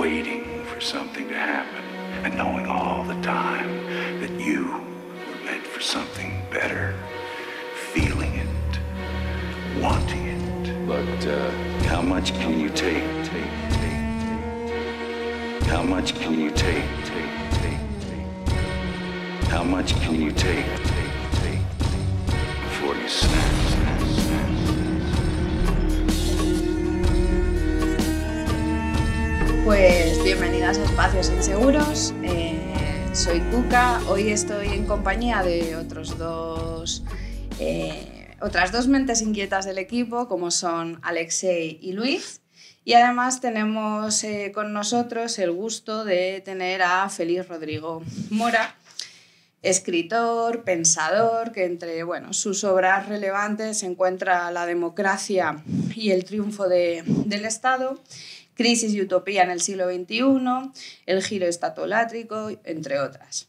waiting for something to happen and knowing all the time that you were meant for something better, feeling it, wanting it. But uh, how much can you take? Take, take, take. How much can you take? Take, take, take. How much can you take? Take, take, take. Before you snap. pues bienvenidas a Espacios Inseguros. Eh, soy Cuca. Hoy estoy en compañía de otros dos, eh, otras dos mentes inquietas del equipo, como son Alexei y Luis. Y además tenemos eh, con nosotros el gusto de tener a Feliz Rodrigo Mora, escritor, pensador, que entre bueno, sus obras relevantes se encuentra La democracia y el triunfo del Estado Crisis y Utopía en el siglo XXI, El giro estatolátrico, entre otras.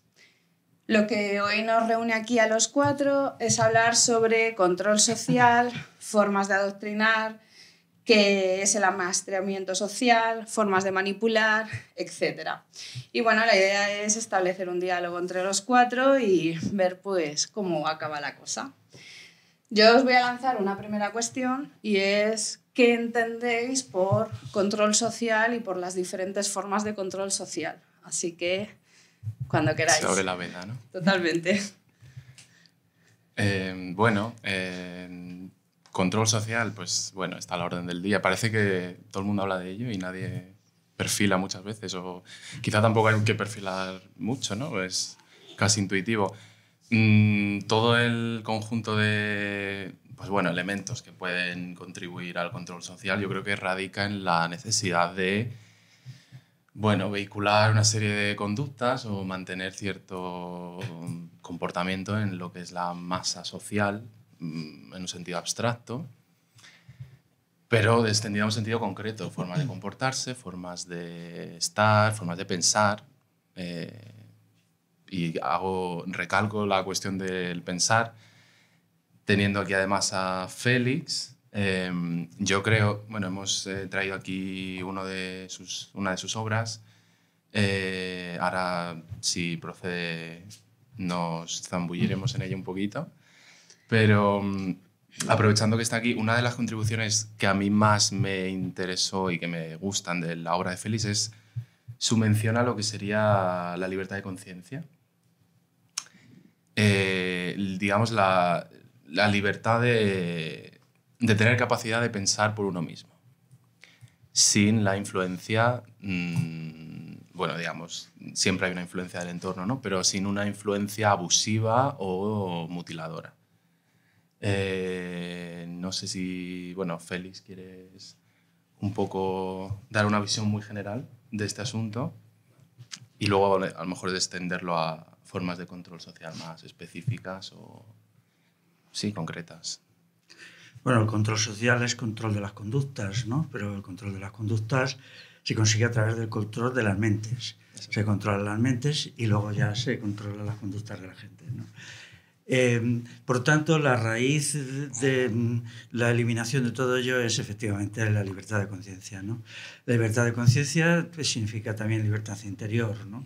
Lo que hoy nos reúne aquí a los cuatro es hablar sobre control social, formas de adoctrinar, qué es el amastreamiento social, formas de manipular, etc. Y bueno, la idea es establecer un diálogo entre los cuatro y ver pues cómo acaba la cosa. Yo os voy a lanzar una primera cuestión y es ¿Qué entendéis por control social y por las diferentes formas de control social. Así que cuando queráis. Sobre la veda, ¿no? Totalmente. Eh, bueno, eh, control social, pues bueno, está a la orden del día. Parece que todo el mundo habla de ello y nadie perfila muchas veces, o quizá tampoco hay que perfilar mucho, ¿no? Es casi intuitivo. Mm, todo el conjunto de pues bueno, elementos que pueden contribuir al control social, yo creo que radica en la necesidad de bueno, vehicular una serie de conductas o mantener cierto mm, comportamiento en lo que es la masa social, mm, en un sentido abstracto, pero extendido a un sentido concreto, formas de comportarse, formas de estar, formas de pensar. Eh, y hago, recalco la cuestión del pensar, teniendo aquí además a Félix. Em, yo creo, bueno, hemos eh, traído aquí una de sus obras. Eh, ahora, si procede, nos zambulliremos en ella un poquito. Pero mm, aprovechando que está aquí, una de las contribuciones que a mí más me interesó y que me gustan de la obra de Félix es su mención a lo que sería la libertad de conciencia. Eh, digamos, la, la libertad de, tener capacidad de pensar por uno mismo, sin la influencia, mm, bueno, digamos, siempre hay una influencia del entorno, ¿no? Pero sin una influencia abusiva o mutiladora. Eh, no sé si, bueno, Félix, ¿quieres un poco dar una visión muy general de este asunto? Y luego a lo mejor extenderlo a formas de control social más específicas o sí, concretas. Bueno, el control social es control de las conductas, ¿no? Pero el control de las conductas se consigue a través del control de las mentes. Se controlan las mentes y luego ya se controlan las conductas de la gente, ¿no? Em, por tanto, la raíz de mm, la eliminación de todo ello es efectivamente la libertad de conciencia. ¿no? La libertad de conciencia pues, significa también libertad interior ¿no?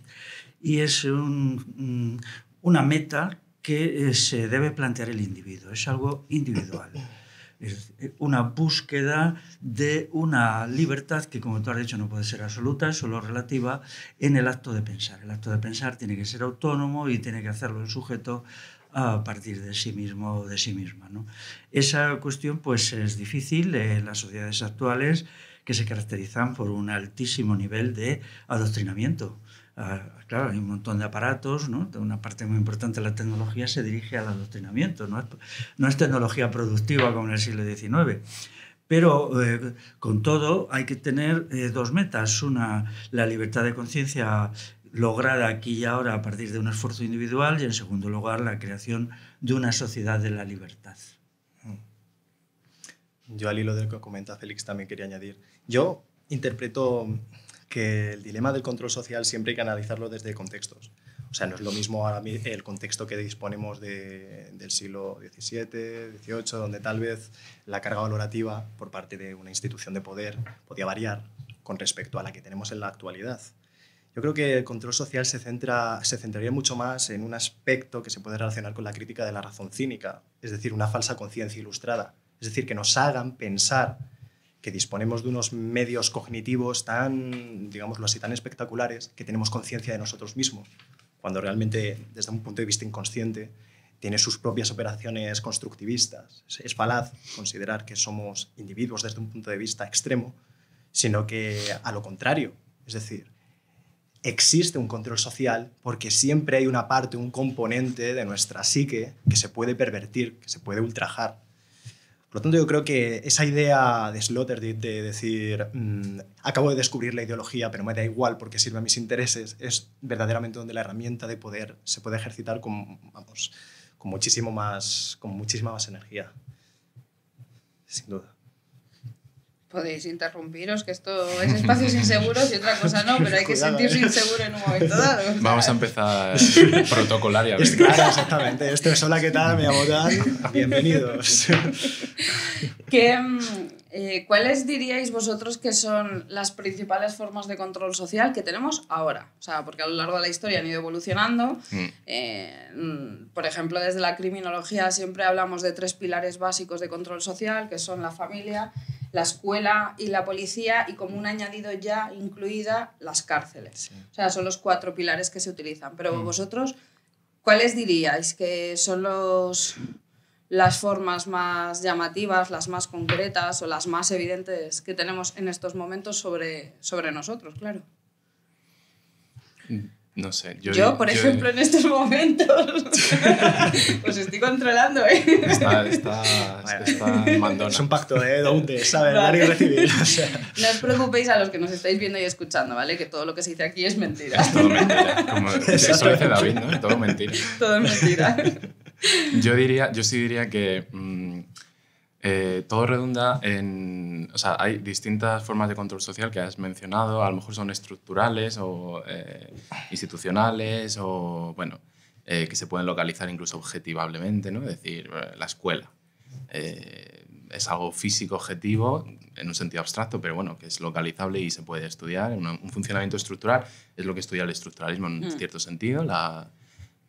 y es mm, una meta que eh, se debe plantear el individuo, es algo individual. Es una búsqueda de una libertad que, como tú has dicho, no puede ser absoluta, es solo relativa en el acto de pensar. El acto de pensar tiene que ser autónomo y tiene que hacerlo el sujeto a partir de sí mismo o de sí misma. ¿no? Esa cuestión pues, es difícil en las sociedades actuales que se caracterizan por un altísimo nivel de adoctrinamiento claro, hay un montón de aparatos, ¿no? una parte muy importante de la tecnología se dirige al adoctrinamiento, no es, no es tecnología productiva como en el siglo XIX. Pero eh, con todo hay que tener eh, dos metas. Una, la libertad de conciencia lograda aquí y ahora a partir de un esfuerzo individual y en segundo lugar la creación de una sociedad de la libertad. Yo al hilo de lo que comenta Félix también quería añadir. Yo interpreto que el dilema del control social siempre hay que analizarlo desde contextos. O sea, no es lo mismo ahora el contexto que disponemos del siglo XVII, XVIII, donde tal vez la carga valorativa por parte de una institución de poder podía variar con respecto a la que tenemos en la actualidad. Yo creo que el control social se, centra, se centraría mucho más en un aspecto que se puede relacionar con la crítica de la razón cínica, es decir, una falsa conciencia ilustrada. Es decir, que nos hagan pensar que disponemos de unos medios cognitivos tan, digámoslo así, tan espectaculares que tenemos conciencia de nosotros mismos, cuando realmente desde un punto de vista inconsciente tiene sus propias operaciones constructivistas. Es falaz considerar que somos individuos desde un punto de vista extremo, sino que a lo contrario, es decir, existe un control social porque siempre hay una parte, un componente de nuestra psique que se puede pervertir, que se puede ultrajar. Por lo tanto, yo creo que esa idea de Slotter de decir, mm, acabo de descubrir la ideología, pero me da igual porque sirve a mis intereses, es verdaderamente donde la herramienta de poder se puede ejercitar con, vamos, con, muchísimo más, con muchísima más energía. Sin duda podéis interrumpiros, que esto es espacios inseguros y otra cosa no, pero hay que sentirse eh. inseguro en un momento dado. Vamos a empezar protocolar Claro, exactamente. Esto es hola, ¿qué tal? Me abogado. Bienvenidos. Mm, eh, ¿Cuáles diríais vosotros que son las principales formas de control social que tenemos ahora? porque a lo largo de la historia han ido evolucionando. Mm. Eh, mm, por ejemplo, desde la criminología siempre hablamos de tres pilares básicos de control social, que son la familia, la escuela y la policía y como un añadido ya incluida las cárceles. O sea, son los cuatro pilares que se utilizan. Pero mm. vosotros, ¿cuáles diríais que son los, las formas más llamativas, las más concretas o las más evidentes que tenemos en estos momentos sobre, sobre nosotros, claro? Mm. No sé, yo... Yo, por ejemplo, en estos momentos os pues estoy controlando, ¿eh? Está, está, está mandona. Es un pacto de ¿eh? Dar y recibir. No os preocupéis a los que nos estáis viendo y escuchando, ¿vale? Que todo lo que se dice aquí es mentira. Es todo mentira. Como eso dice David, ¿no? Todo mentira. Todo es mentira. yo diría, yo sí diría que... Mm, eh, todo redunda en... O sea, hay distintas formas de control social que has mencionado, a lo mejor son estructurales o eh, institucionales o, bueno, eh, que se pueden localizar incluso objetivablemente, ¿no? Es decir, la escuela. es algo físico objetivo en un sentido abstracto, pero bueno, que es localizable y se puede estudiar. un funcionamiento estructural es lo que estudia el estructuralismo en mm. cierto sentido, la,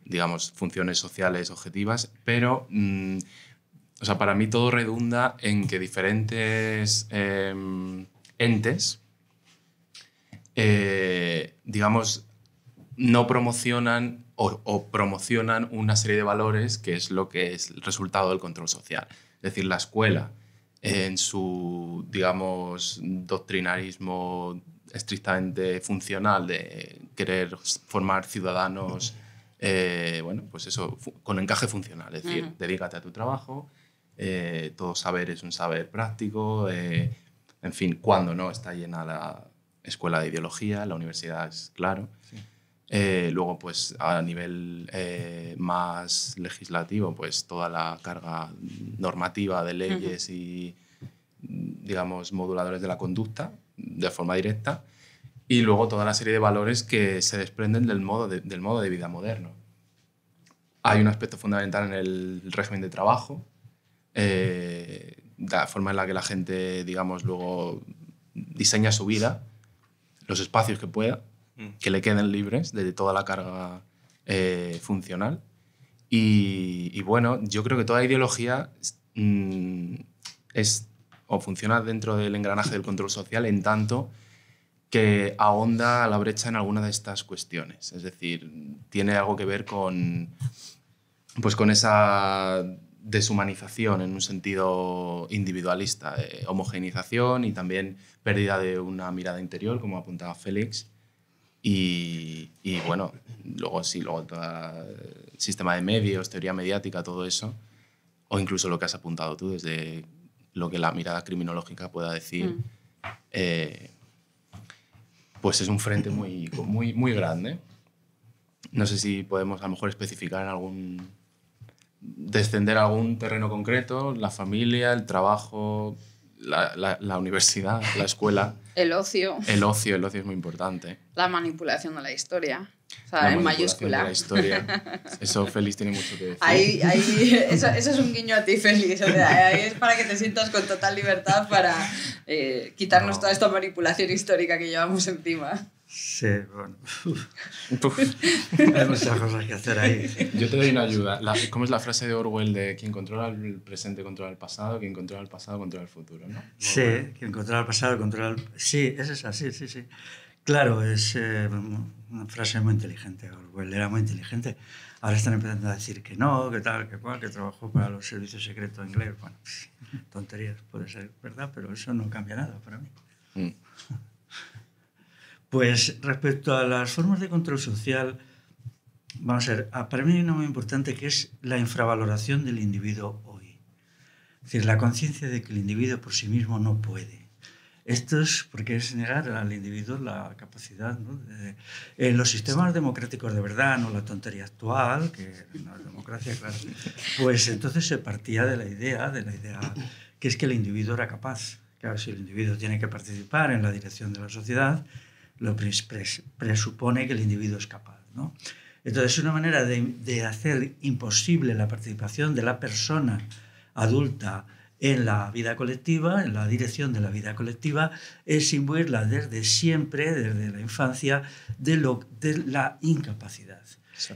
digamos, funciones sociales objetivas, pero... Mm, o sea, para mí todo redunda en que diferentes em, entes, eh, digamos, no promocionan o, promocionan una serie de valores que es lo que es el resultado del control social. Es decir, la escuela, en su, digamos, doctrinarismo estrictamente funcional de querer formar ciudadanos, eh, bueno, pues eso, con encaje funcional, es decir, dedícate a tu trabajo, eh, todo saber es un saber práctico, eh, en fin, cuando no está llena la escuela de ideología, la universidad es claro. Eh, luego, pues a nivel más legislativo, pues toda la carga normativa de leyes y, digamos, moduladores de la conducta de forma directa. Y luego toda la serie de valores que se desprenden del modo del modo de vida moderno. Hay un aspecto fundamental en el régimen de trabajo, eh, la forma en la que la gente, digamos, luego diseña su vida, los espacios que pueda, mm. que le queden libres de toda la carga eh, funcional. Y, bueno, yo creo que toda ideología mm, es o funciona dentro del engranaje del control social en tanto que ahonda la brecha en alguna de estas cuestiones. Es decir, tiene algo que ver con, pues con esa deshumanización en un sentido individualista, homogeneización eh, homogenización y también pérdida de una mirada interior, como apuntaba Félix. Y, y, bueno, luego sí, luego todo el eh, sistema de medios, teoría mediática, todo eso, o incluso lo que has apuntado tú, desde lo que la mirada criminológica pueda decir, mm. eh, pues es un frente muy, muy, muy grande. No sé si podemos a lo mejor especificar en algún descender a algún terreno concreto, la familia, el trabajo, la, la, universidad, la escuela. El ocio. El ocio, el ocio es muy importante. La manipulación de la historia. O sea, en mayúscula. De la historia. Eso Félix tiene mucho que decir. Ahí, ahí, eso, es un guiño a ti, Félix. O sea, ahí es para que te sientas con total libertad para eh, quitarnos toda esta manipulación histórica que llevamos encima. Sí, bueno. Hay muchas cosas que hacer ahí. Yo te doy una ayuda. ¿Cómo es la frase de Orwell de quien controla el presente controla el pasado, quien controla el pasado controla el futuro? ¿no? Sí, quien controla el pasado controla el... Sí, es esa, sí, sí, sí. Claro, es eh, una frase muy inteligente. Orwell era muy inteligente. Ahora están empezando a decir que no, que tal, que cual, que trabajó para los servicios secretos inglés Bueno, tonterías, puede ser verdad, pero eso no cambia nada para mí. Mm. Pues respecto a las formas de control social, vamos a ver, ah, para mí hay una muy importante que es la infravaloración del individuo hoy. Es decir, la conciencia de que el individuo por sí mismo no puede. Esto es porque es negar al individuo la capacidad. En eh, los sistemas democráticos de verdad, no la tontería actual, que no es democracia, claro, pues entonces se partía de la idea, de la idea que es que el individuo era capaz. Claro, si el individuo tiene que participar en la dirección de la sociedad, lo presupone que el individuo es capaz. ¿no? Entonces, una manera de, hacer imposible la participación de la persona adulta en la vida colectiva, en la dirección de la vida colectiva, es imbuirla desde siempre, desde la infancia, de la incapacidad.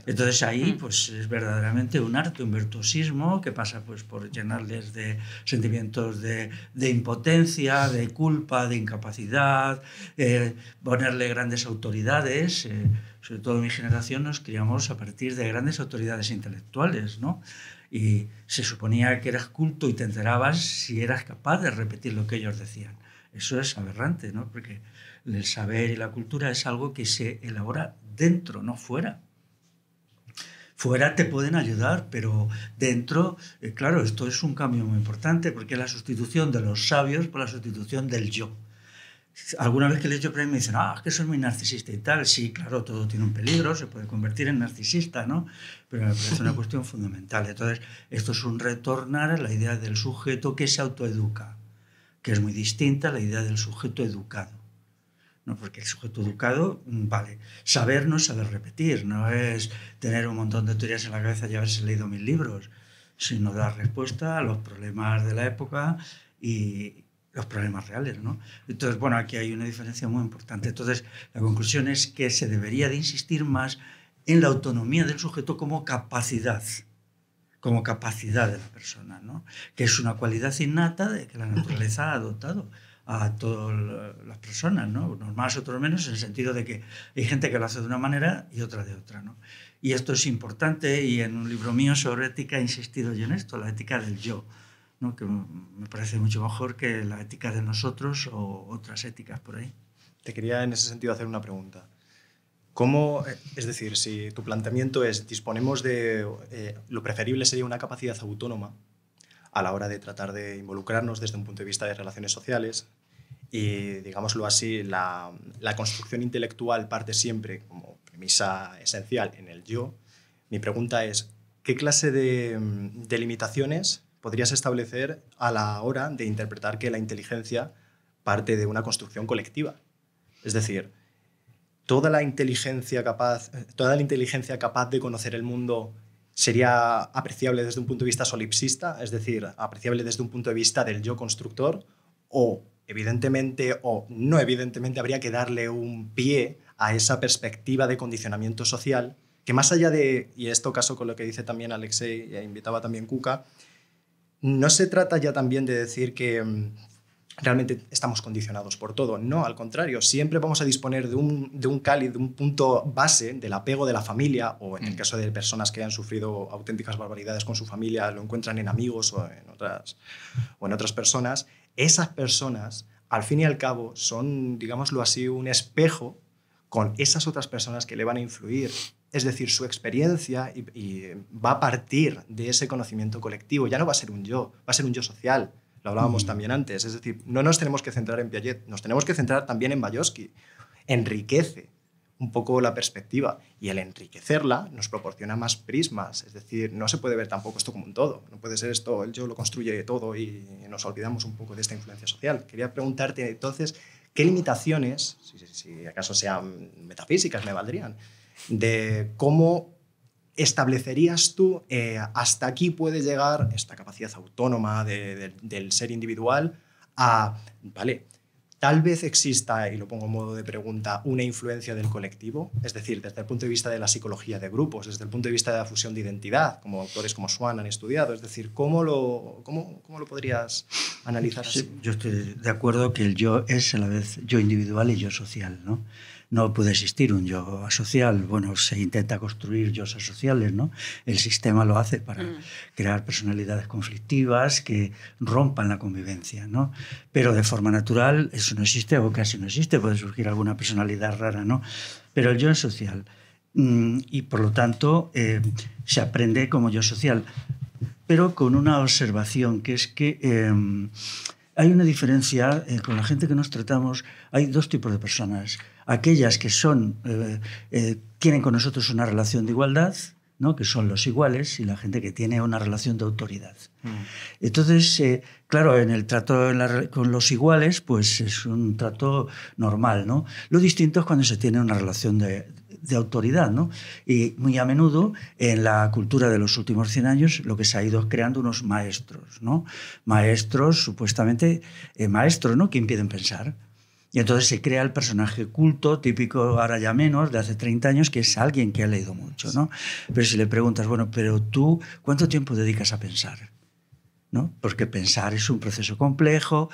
Entonces ahí mm. pues es verdaderamente un arte, un virtuosismo que pasa pues por llenarles de sentimientos de, impotencia, de culpa, de incapacidad, eh, ponerle grandes autoridades. Eh, sobre todo en mi generación nos criamos a partir de grandes autoridades intelectuales, ¿no? Y se suponía que eras culto y te enterabas si eras capaz de repetir lo que ellos decían. Eso es aberrante, ¿no? Porque el saber y la cultura es algo que se elabora dentro, no fuera. Fuera te pueden ayudar, pero dentro, eh, claro, esto es un cambio muy importante porque es la sustitución de los sabios por la sustitución del yo. Alguna vez que les yo premio me dicen, ah, que soy muy narcisista y tal. Sí, claro, todo tiene un peligro, se puede convertir en narcisista, ¿no? Pero es una cuestión fundamental. Entonces, esto es un retornar a la idea del sujeto que se autoeduca, que es muy distinta a la idea del sujeto educado. ¿no? porque el sujeto educado, mm, vale, saber no es saber repetir, no es tener un montón de teorías en la cabeza y haberse leído mil libros, sino dar respuesta a los problemas de la época y los problemas reales. ¿no? Entonces, bueno, aquí hay una diferencia muy importante. Entonces, la conclusión es que se debería de insistir más en la autonomía del sujeto como capacidad como capacidad de la persona, que es una cualidad innata de que la naturaleza ha adoptado a todas las personas, ¿no? unos más, otros menos, en el sentido de que hay gente que lo hace de una manera y otra de otra. ¿no? Y esto es importante y en un libro mío sobre ética he insistido yo en esto, la ética del yo, ¿no? que me parece mucho mejor que la ética de nosotros o otras éticas por ahí. Te quería en ese sentido hacer una pregunta. ¿Cómo, eh, es decir, si tu planteamiento es disponemos de, eh, lo preferible sería una capacidad autónoma a la hora de tratar de involucrarnos desde un punto de vista de relaciones sociales. Y, digámoslo así, la, construcción intelectual parte siempre como premisa esencial en el yo. Mi pregunta es, ¿qué clase de, limitaciones podrías establecer a la hora de interpretar que la inteligencia parte de una construcción colectiva? Es decir, toda la inteligencia capaz, toda la inteligencia capaz de conocer el mundo sería apreciable desde un punto de vista solipsista, es decir, apreciable desde un punto de vista del yo constructor, o evidentemente o no evidentemente habría que darle un pie a esa perspectiva de condicionamiento social, que más allá de, y esto caso con lo que dice también Alexei, e invitaba también Cuca, no se trata ya también de decir que mm, realmente estamos condicionados por todo. No, al contrario, siempre vamos a disponer de un, de un cáliz, de un punto base del apego de la familia, o en el mm. caso de personas que han sufrido auténticas barbaridades con su familia, lo encuentran en amigos o en otras, o en otras personas. Esas personas, al fin y al cabo, son, digámoslo así, un espejo con esas otras personas que le van a influir. Es decir, su experiencia y va a partir de ese conocimiento colectivo. Ya no va a ser un yo, va a ser un yo social lo hablábamos mm. también antes. Es decir, no nos tenemos que centrar en Piaget, nos tenemos que centrar también en Bayoski. Enriquece un poco la perspectiva y el enriquecerla nos proporciona más prismas. Es decir, no se puede ver tampoco esto como un todo. No puede ser esto, el yo lo construye todo y nos olvidamos un poco de esta influencia social. Quería preguntarte entonces, ¿qué limitaciones, si, si acaso sean metafísicas, me valdrían, de cómo establecerías tú eh, hasta aquí puede llegar esta capacidad autónoma del ser individual a, vale, tal vez exista, y lo pongo en modo de pregunta, una influencia del colectivo, es decir, desde el punto de vista de la psicología de grupos, desde el punto de vista de la fusión de identidad, como autores como Swan han estudiado, es decir, ¿cómo lo, cómo, lo podrías analizar? yo estoy de acuerdo que el yo es a la vez yo individual y yo social, ¿no? no puede existir un yo social. Bueno, se intenta construir yo sociales, ¿no? El sistema lo hace para mm. crear personalidades conflictivas que rompan la convivencia, ¿no? Pero de forma natural eso no existe o casi no existe, puede surgir alguna personalidad rara, ¿no? Pero el yo es social mm, y por lo tanto eh, se aprende como yo social, pero con una observación que es que... Em, hay una diferencia eh, con la gente que nos tratamos. Hay dos tipos de personas aquellas que son, eh, eh, tienen con nosotros una relación de igualdad, ¿no? que son los iguales, y la gente que tiene una relación de autoridad. Mm. Entonces, eh, claro, en el trato con los iguales, pues es un trato normal. ¿no? Lo distinto es cuando se tiene una relación de, autoridad. Y muy a menudo, en la cultura de los últimos 100 años, lo que se ha ido creando unos maestros. ¿no? Maestros, supuestamente, maestros ¿no? que impiden pensar y entonces se crea el personaje culto, típico ahora ya menos, de hace 30 años, que es alguien que ha leído mucho, ¿no? Pero si le preguntas, bueno, pero tú, ¿cuánto tiempo dedicas a pensar? ¿No? Porque pensar es un proceso complejo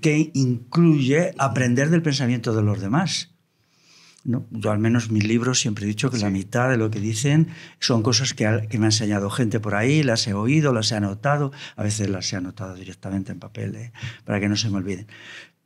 que incluye aprender del pensamiento de los demás. ¿No? Yo al menos mis libros siempre he dicho que la mitad de lo que dicen son cosas que, me ha enseñado gente por ahí, las he oído, las he anotado, a veces las he anotado directamente en papel, ¿eh? para que no se me olviden.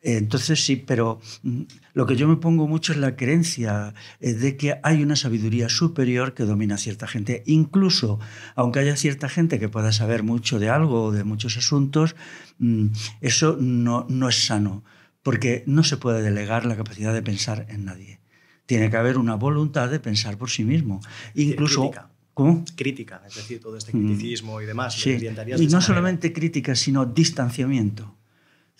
Entonces sí, pero mm, lo que yo me pongo mucho es la creencia eh, de que hay una sabiduría superior que domina a cierta gente. Incluso, aunque haya cierta gente que pueda saber mucho de algo o de muchos asuntos, mm, eso no, es sano, porque no se puede delegar la capacidad de pensar en nadie. Tiene que haber una voluntad de pensar por sí mismo. Incluso... Crítica. ¿Cómo? Crítica, es decir, todo este mm. criticismo y demás. Y no solamente crítica, sino distanciamiento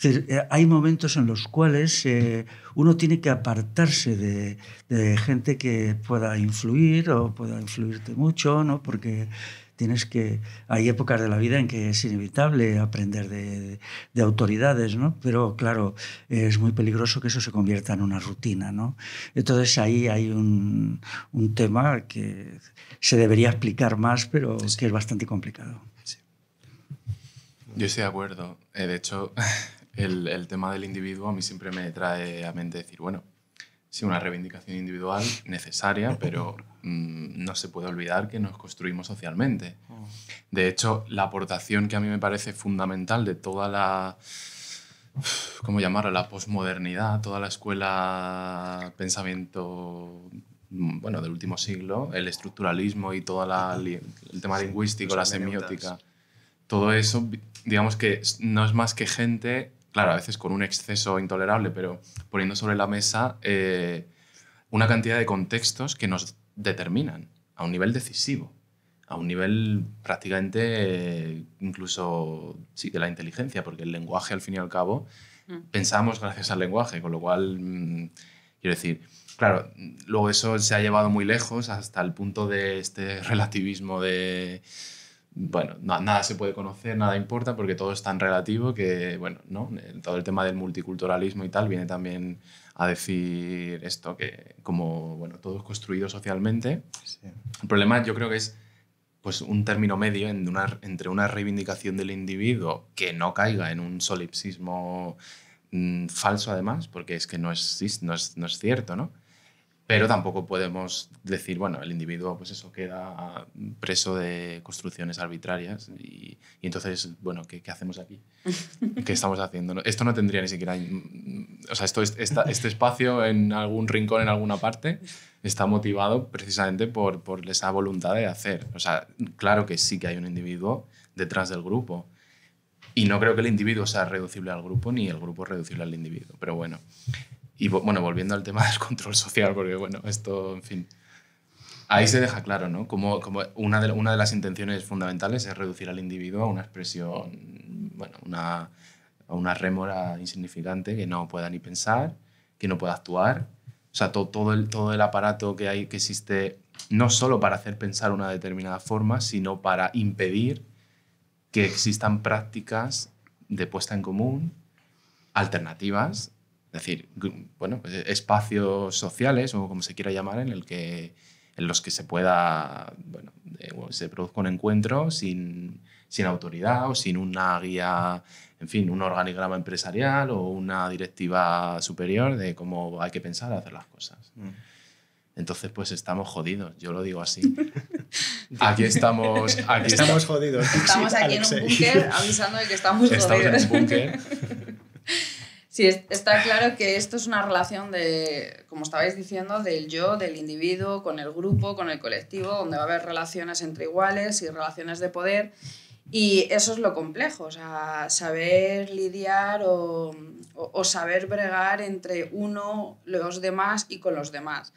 eh, hay momentos en los cuales eh, uno tiene que apartarse de, gente que pueda influir o pueda influirte mucho, ¿no? Porque tienes que... Hay épocas de la vida en que es inevitable aprender de, autoridades, ¿no? Pero claro, es muy peligroso que eso se convierta en una rutina, ¿no? Entonces ahí hay un, tema que se debería explicar más, pero que es bastante complicado. Yo estoy de acuerdo. Eh, de hecho, el, tema del individuo a mí siempre me trae a mente decir, bueno, sí, una reivindicación individual necesaria, pero mm, no se puede olvidar que nos construimos socialmente. Mm. De hecho, la aportación que a mí me parece fundamental de toda la... ¿Cómo llamarlo, La posmodernidad, toda la escuela pensamiento mm, bueno, del último siglo, el estructuralismo y todo el tema lingüístico, la semiótica, todo eso, digamos que no es más que gente claro, a veces con un exceso intolerable, pero poniendo sobre la mesa eh, una cantidad de contextos que nos determinan a un nivel decisivo, a un nivel prácticamente eh, incluso sí, de la inteligencia, porque el lenguaje al fin y al cabo mm. pensamos gracias al lenguaje, con lo cual, mm, quiero decir, claro, luego eso se ha llevado muy lejos hasta el punto de este relativismo de bueno, nada se puede conocer, nada importa, porque todo es tan relativo que, bueno, ¿no? todo el tema del multiculturalismo y tal viene también a decir esto, que como, bueno, todo es construido socialmente. El problema yo creo que es pues, un término medio en entre una reivindicación del individuo que no caiga en un solipsismo mm, falso además, porque es que no es, no no es cierto, ¿no? Pero tampoco podemos decir, bueno, el individuo, pues eso, queda preso de construcciones arbitrarias y, entonces, bueno, ¿qué, hacemos aquí? ¿Qué estamos haciendo? Esto no tendría ni siquiera... Mm, mm, o sea, esto, este espacio en algún rincón, en alguna parte, está motivado precisamente por, por esa voluntad de hacer. O sea, claro que sí que hay un individuo detrás del grupo, y no creo que el individuo sea reducible al grupo ni el grupo reducible al individuo. Pero bueno, y bueno, volviendo al tema del control social, porque bueno, esto, en fin. Ahí se deja claro, ¿no? Como, como una, de, una de las intenciones fundamentales es reducir al individuo a una expresión, bueno, una, a una rémora insignificante que no pueda ni pensar, que no pueda actuar. O sea, todo todo, el, todo el aparato que, hay, que existe no solo para hacer pensar una determinada forma, sino para impedir que existan prácticas de puesta en común, alternativas es decir, bueno, eh, espacios sociales o como se quiera llamar en el que en los que se pueda, bueno, se produzca un encuentro sin, sin autoridad o sin una guía, en fin, un organigrama empresarial o una directiva superior de cómo hay que pensar hacer las cosas. Mm. Entonces, pues estamos jodidos, yo lo digo así. Aquí estamos. Aquí estamos jodidos. Estamos aquí en un búnker avisando de que estamos, estamos jodidos. Estamos en un búnker. Sí, está claro que esto es una relación de, como estabais diciendo, del yo, del individuo, con el grupo, con el colectivo, donde va a haber relaciones entre iguales y relaciones de poder. Y eso es lo complejo, o sea, saber lidiar o, o, saber bregar entre uno, los demás y con los demás.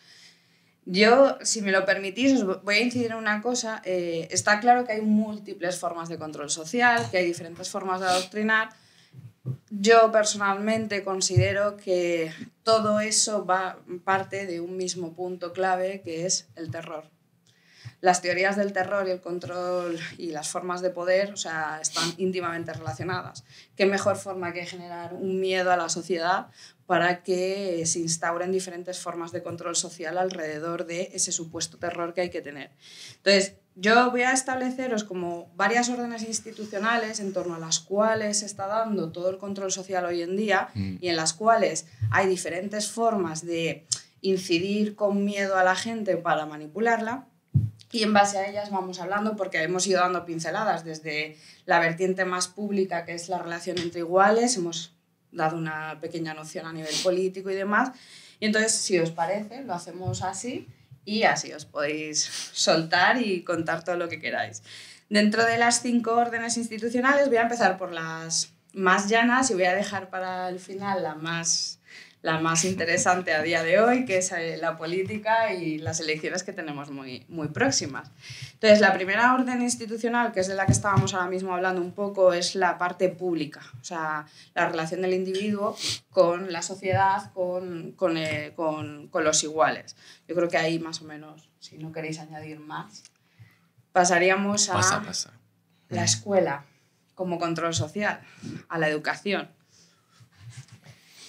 Yo, si me lo permitís, os voy a incidir en una cosa. Eh, está claro que hay múltiples formas de control social, que hay diferentes formas de adoctrinar yo personalmente considero que todo eso va parte de un mismo punto clave que es el terror. Las teorías del terror y el control y las formas de poder o sea, están íntimamente relacionadas. ¿Qué mejor forma que generar un miedo a la sociedad para que se instauren diferentes formas de control social alrededor de ese supuesto terror que hay que tener? Entonces, yo voy a estableceros como varias órdenes institucionales en torno a las cuales se está dando todo el control social hoy en día mm. y en las cuales hay diferentes formas de incidir con miedo a la gente para manipularla y en base a ellas vamos hablando porque hemos ido dando pinceladas desde la vertiente más pública que es la relación entre iguales, hemos dado una pequeña noción a nivel político y demás. Y entonces, si os parece, lo hacemos así y así os podéis soltar y contar todo lo que queráis. Dentro de las cinco órdenes institucionales voy a empezar por las más llanas y voy a dejar para el final la más la más interesante a día de hoy, que es eh, la política y las elecciones que tenemos muy, muy próximas. Entonces, la primera orden institucional, que es de la que estábamos ahora mismo hablando un poco, es la parte pública, o sea, la relación del individuo con la sociedad, con, con, eh, con, con los iguales. Yo creo que ahí más o menos, si no queréis añadir más, pasaríamos a la escuela como control social, a la educación.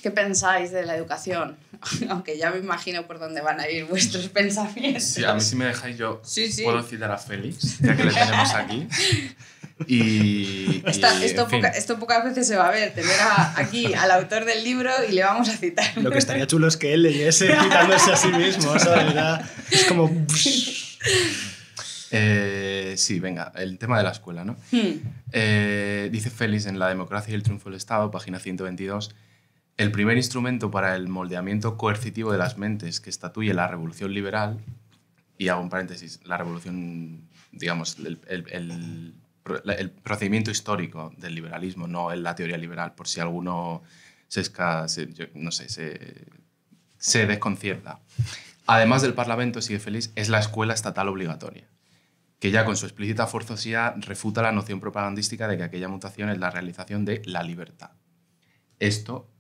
¿Qué pensáis de la educación? Aunque ya me imagino por dónde van a ir vuestros pensamientos. Sí, a mí si me dejáis yo puedo citar a Félix, ya que le tenemos aquí. Y, esto, pocas veces se va a ver, tener aquí al autor del libro y le vamos a citar. Lo que estaría chulo es que él leyese citándose a sí mismo, es como... Eh, sí, venga, el tema de la escuela, ¿no? Hmm. Eh, dice Félix en La democracia y el triunfo del Estado, página 122, el primer instrumento para el moldeamiento coercitivo de las mentes que estatuye la revolución liberal, y hago un paréntesis, la revolución, digamos, el, procedimiento histórico del liberalismo, no en la teoría liberal, por si alguno se, no sé, se, se desconcierta. Además del Parlamento, sigue feliz, es la escuela estatal obligatoria que ya con su explícita forzosidad refuta la noción propagandística de que aquella mutación es la realización de la libertad. Esto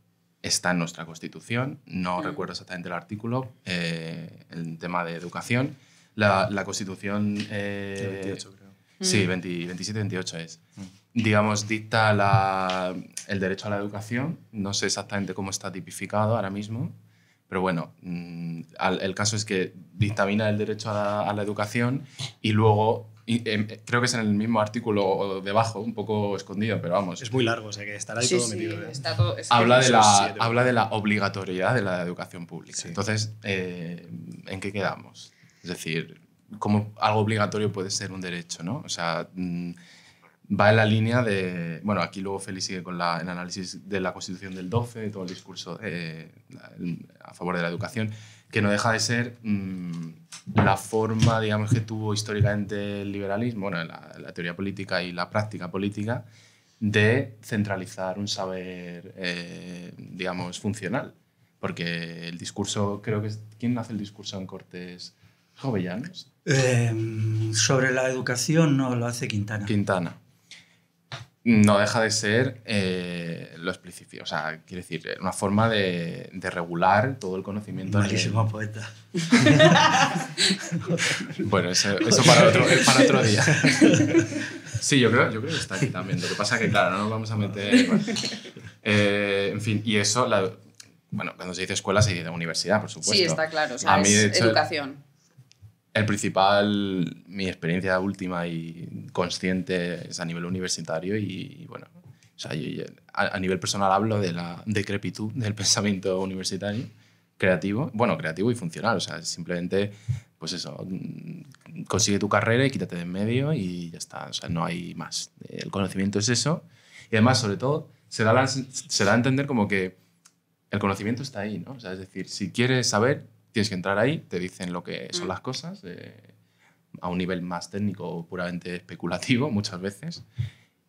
está en nuestra Constitución, no mm. recuerdo exactamente el artículo, el eh, tema de educación. La, Constitución... Eh, sí, 27-28 mm. es. Mm. Digamos, dicta el derecho a la educación. No sé exactamente cómo está tipificado ahora mismo, pero bueno, el caso es que dictamina el derecho a la educación y luego Em, creo que es en el mismo artículo debajo, un poco escondido, pero vamos. Es muy largo, o sea que estará ahí todo metido. habla, de la, habla de la obligatoriedad de la educación pública. Entonces, eh, ¿en qué quedamos? Es decir, como algo obligatorio puede ser un derecho, ¿no? O sea, mm, va en la línea de... Bueno, aquí luego Félix sigue con la, el análisis de la Constitución del 12, todo el discurso eh, a favor de la educación que no deja de ser mm, la forma, digamos, que tuvo históricamente el liberalismo, bueno, la, teoría política y la práctica política, de centralizar un saber, eh, digamos, funcional. Porque el discurso, creo que es, ¿Quién hace el discurso en Cortes? ¿Jovellanos? Eh, sobre la educación no lo hace Quintana. Quintana no deja de ser eh, lo explícito, o sea, quiere decir, eh, una forma de, de regular todo el conocimiento. Malísimo poeta. bueno, eso, eso, para, otro, para otro día. sí, yo creo, yo creo que está aquí también. Lo que pasa es que, claro, no nos vamos a meter. en eh, fin, y eso, la, bueno, cuando se dice escuela se dice universidad, por supuesto. Sí, está claro. O sea, a mí, educación. El principal, mi experiencia última y consciente es a nivel universitario y, bueno, o sea, a, nivel personal hablo de la decrepitud del pensamiento universitario creativo, bueno, creativo y funcional, o sea, simplemente, pues eso, mm, consigue tu carrera y quítate de en medio y ya está, o sea, no hay más. El conocimiento es eso y además, sobre todo, se da, se da a entender como que el conocimiento está ahí, ¿no? O sea, es decir, si quieres saber, tienes que entrar ahí, te dicen lo que son mm. las cosas, eh, a un nivel más técnico, o puramente especulativo muchas veces,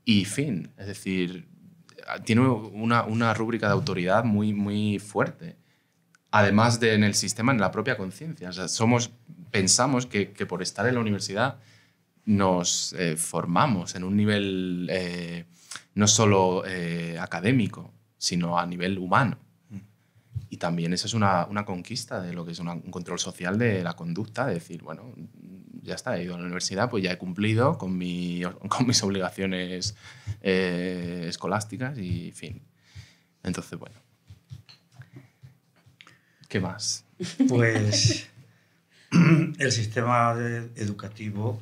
y fin. Es decir, tiene una, rúbrica de autoridad muy, muy fuerte además de en el sistema, en la propia conciencia. pensamos que, por estar en la universidad nos eh, formamos en un nivel eh, no solo académico, sino a nivel humano. Y también esa es una, conquista de lo que es un control social de la conducta, decir, bueno, ya está, he ido a la universidad, pues ya he cumplido con, con mis obligaciones eh, escolásticas y fin. Entonces, bueno. ¿Qué más? Pues el sistema educativo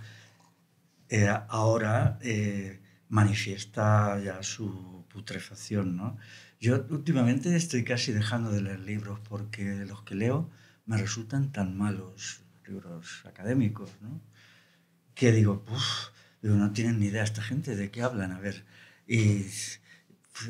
eh, ahora eh, manifiesta ya su putrefacción, ¿no? Yo últimamente estoy casi dejando de leer libros porque los que leo me resultan tan malos, libros académicos, ¿no? que digo, no tienen ni idea esta gente de qué hablan, a ver. Y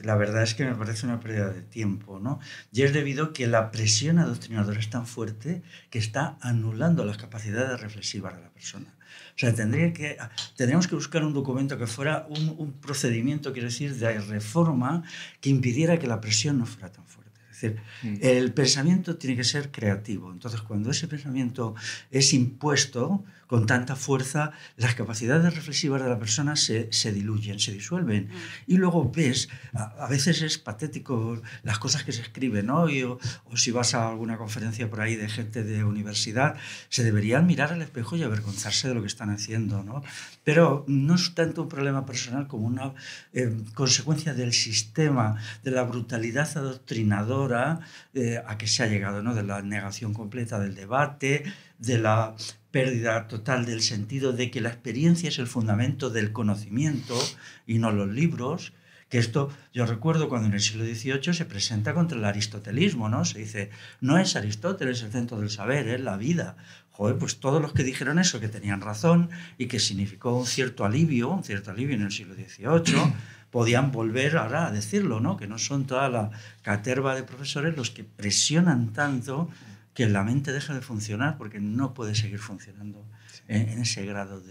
la verdad es que me parece una pérdida de tiempo, ¿no? Y es debido a que la presión adoctrinadora es tan fuerte que está anulando las capacidades reflexivas de la persona. O sea, tendría que, tendríamos que buscar un documento que fuera un procedimiento, quiero decir, de reforma que impidiera que la presión no fuera tan fuerte. Es decir, mm. el pensamiento tiene que ser creativo. Entonces, cuando ese pensamiento es impuesto, con tanta fuerza, las capacidades reflexivas de la persona se, diluyen, se disuelven. Mm. Y luego ves, a, veces es patético las cosas que se escriben, ¿no? o, si vas a alguna conferencia por ahí de gente de universidad, se deberían mirar al espejo y avergonzarse de lo que están haciendo, ¿no? Pero no es tanto un problema personal como una eh, consecuencia del sistema, de la brutalidad adoctrinadora eh, a que se ha llegado, ¿no? De la negación completa del debate, de la pérdida total del sentido de que la experiencia es el fundamento del conocimiento y no los libros, que esto yo recuerdo cuando en el siglo XVIII se presenta contra el aristotelismo, ¿no? Se dice, no es Aristóteles el centro del saber, es la vida. Joder, pues todos los que dijeron eso, que tenían razón y que significó un cierto alivio, un cierto alivio en el siglo XVIII, podían volver ahora a decirlo, ¿no? Que no son toda la caterva de profesores los que presionan tanto que la mente deja de funcionar porque no puede seguir funcionando en, ese grado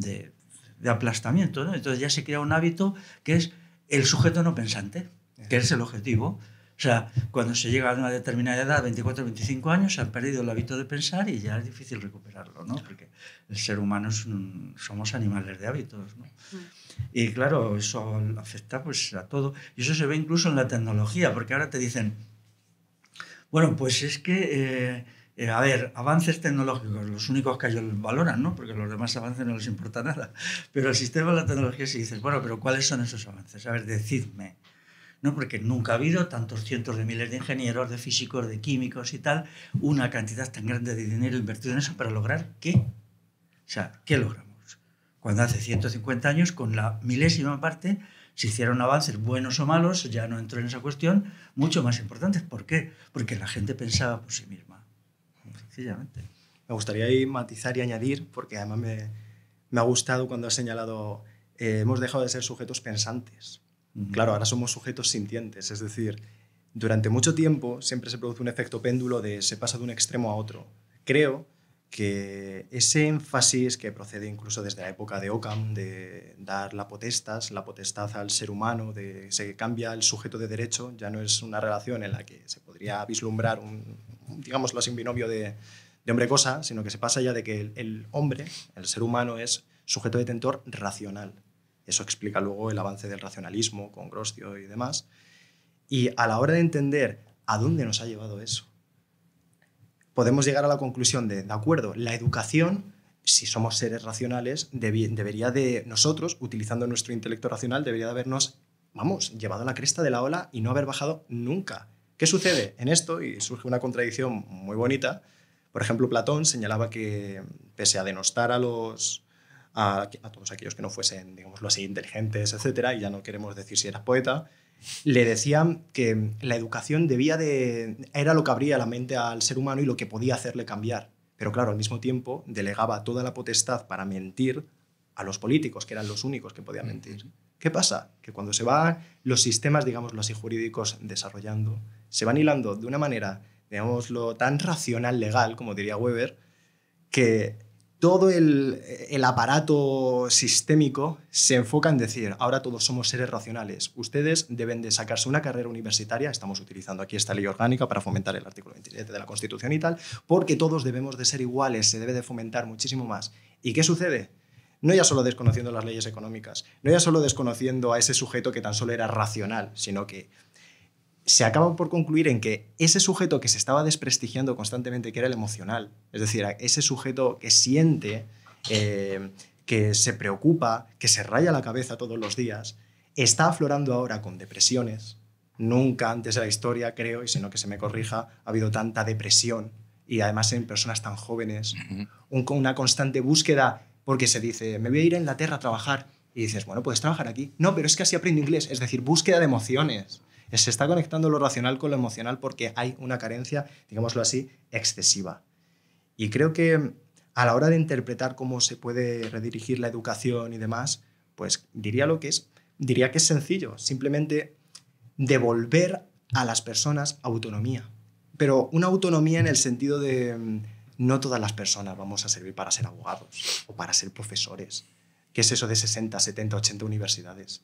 de, aplastamiento. Entonces ya se crea un hábito que es el sujeto no pensante, que es el objetivo. O sea, cuando se llega a una determinada edad, 24, 25 años, se ha perdido el hábito de pensar y ya es difícil recuperarlo, ¿no? Porque el ser humano somos animales de hábitos, mm. Y claro, eso afecta pues a todo. Y eso se ve incluso en la tecnología, porque ahora te dicen, bueno, pues es que, eh, eh, a ver, avances tecnológicos, los únicos que ellos valoran, ¿no? Porque los demás avances no les importa nada. Pero el sistema de la tecnología, se dice, bueno, pero ¿cuáles son esos avances? A ver, decidme. ¿no? porque nunca ha habido tantos cientos de miles de ingenieros, de físicos, de químicos y tal, una cantidad tan grande de dinero invertido en eso para lograr qué. O sea, ¿qué logramos? Cuando hace 150 años, con la milésima parte, si hicieron avances buenos o malos, ya no entró en esa cuestión, mucho más importantes. ¿Por qué? Porque la gente pensaba por sí misma, sencillamente. Me gustaría ahí matizar y añadir, porque además me, me ha gustado cuando ha señalado, eh, hemos dejado de ser sujetos pensantes. Claro, ahora somos sujetos sintientes, es decir, durante mucho tiempo siempre se produce un efecto péndulo de se pasa de un extremo a otro. Creo que ese énfasis que procede incluso desde la época de Ockham, de dar la potestas, la potestad al ser humano, de se cambia el sujeto de derecho, ya no es una relación en la que se podría vislumbrar un, digamos, lo sin de, hombre-cosa, sino que se pasa ya de que el, hombre, el ser humano, es sujeto detentor racional. Eso explica luego el avance del racionalismo con Grostio y demás. Y a la hora de entender a dónde nos ha llevado eso, podemos llegar a la conclusión de, de acuerdo, la educación, si somos seres racionales, debería de nosotros, utilizando nuestro intelecto racional, debería de habernos, vamos, llevado a la cresta de la ola y no haber bajado nunca. ¿Qué sucede en esto? Y surge una contradicción muy bonita. Por ejemplo, Platón señalaba que, pese a denostar a los, a, todos aquellos que no fuesen, digámoslo así, inteligentes, etcétera, y ya no queremos decir si eras poeta, le decían que la educación debía de era lo que abría la mente al ser humano y lo que podía hacerle cambiar. Pero claro, al mismo tiempo delegaba toda la potestad para mentir a los políticos, que eran los únicos que podían mentir. ¿Qué pasa? Que cuando se van los sistemas, digamos los jurídicos desarrollando, se van hilando de una manera, digámoslo, tan racional, legal, como diría Weber, que todo el, aparato sistémico se enfoca en decir, ahora todos somos seres racionales, ustedes deben de sacarse una carrera universitaria, estamos utilizando aquí esta ley orgánica para fomentar el artículo 27 de la Constitución y tal, porque todos debemos de ser iguales, se debe de fomentar muchísimo más. ¿Y qué sucede? No ya solo desconociendo las leyes económicas, no ya solo desconociendo a ese sujeto que tan solo era racional, sino que se acaba por concluir en que ese sujeto que se estaba desprestigiando constantemente, que era el emocional, es decir, ese sujeto que siente, eh, que se preocupa, que se raya la cabeza todos los días, está aflorando ahora con depresiones. Nunca antes de la historia, creo, y sino que se me corrija, ha habido tanta depresión y además en personas tan jóvenes, una constante búsqueda, porque se dice, me voy a ir a Inglaterra a trabajar, y dices, bueno, puedes trabajar aquí. No, pero es que así aprendo inglés, es decir, búsqueda de emociones. Eh, se está conectando lo racional con lo emocional porque hay una carencia, digámoslo así, excesiva. Y creo que mm, a la hora de interpretar cómo se puede redirigir la educación y demás, pues diría lo que es, diría que es sencillo, simplemente devolver a las personas autonomía. Pero una autonomía en el sentido de mm, no todas las personas vamos a servir para ser abogados o para ser profesores. ¿Qué es eso de 60, 70, 80 universidades?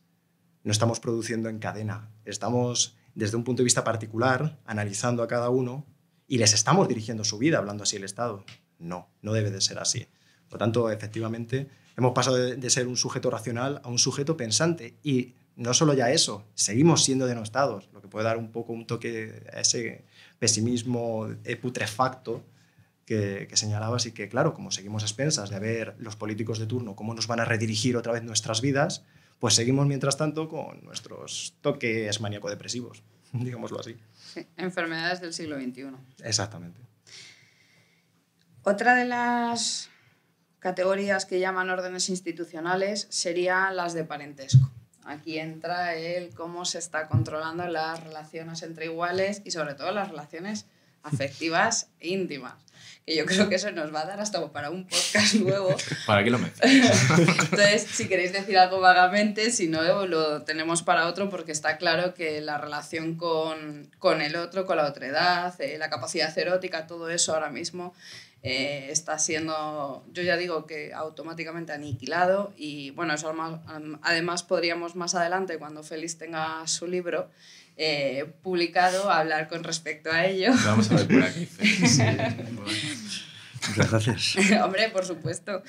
no estamos produciendo en cadena, estamos desde un punto de vista particular, analizando a cada uno y les estamos dirigiendo su vida, hablando así el Estado. No, no debe de ser así. Por tanto, efectivamente, hemos pasado de, ser un sujeto racional a un sujeto pensante y no solo ya eso, seguimos siendo denostados, lo que puede dar un poco un toque a ese pesimismo putrefacto que, que, señalabas y que, claro, como seguimos expensas de ver los políticos de turno cómo nos van a redirigir otra vez nuestras vidas, pues seguimos mientras tanto con nuestros toques maníaco-depresivos, digámoslo así. enfermedades del siglo XXI. Exactamente. Otra de las categorías que llaman órdenes institucionales serían las de parentesco. Aquí entra el cómo se está controlando las relaciones entre iguales y sobre todo las relaciones afectivas e íntimas. Que yo creo que eso nos va a dar hasta para un podcast nuevo. ¿Para qué lo metes Entonces, si queréis decir algo vagamente, si no, lo tenemos para otro, porque está claro que la relación con, el otro, con la otredad, edad eh, la capacidad erótica, todo eso ahora mismo eh, está siendo, yo ya digo que automáticamente aniquilado y bueno, eso además, además podríamos más adelante, cuando Félix tenga su libro, eh, publicado a hablar con respecto a ello. Vamos a ver por aquí. gracias. Hombre, por supuesto.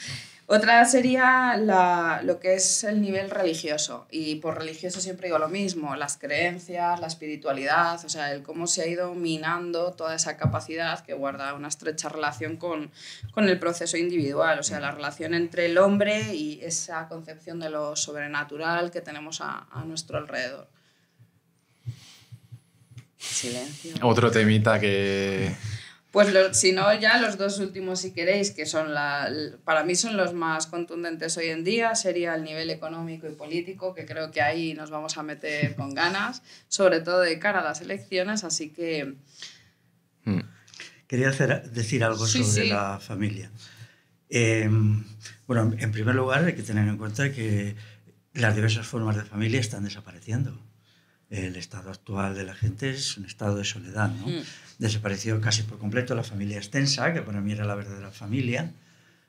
Otra sería lo que es el nivel religioso. Y por religioso siempre digo lo mismo, las creencias, la espiritualidad, o sea, el cómo se ha ido minando toda esa capacidad que guarda una estrecha relación con, el proceso individual, o sea, la relación entre el hombre y esa concepción de lo sobrenatural que tenemos a nuestro alrededor. Silencio. Otro temita que... Pues si no, ya los dos últimos, si queréis, que son la, para mí son los más contundentes hoy en día, sería el nivel económico y político, que creo que ahí nos vamos a meter con ganas, sobre todo de cara a las elecciones, así que... Mm. Quería hacer, decir algo sobre la familia. Em, bueno, en primer lugar hay que tener en cuenta que las diversas formas de familia están desapareciendo el estado actual de la gente es un estado de soledad. ¿no? Mm. Desapareció casi por completo la familia extensa, que para mí era la verdadera familia,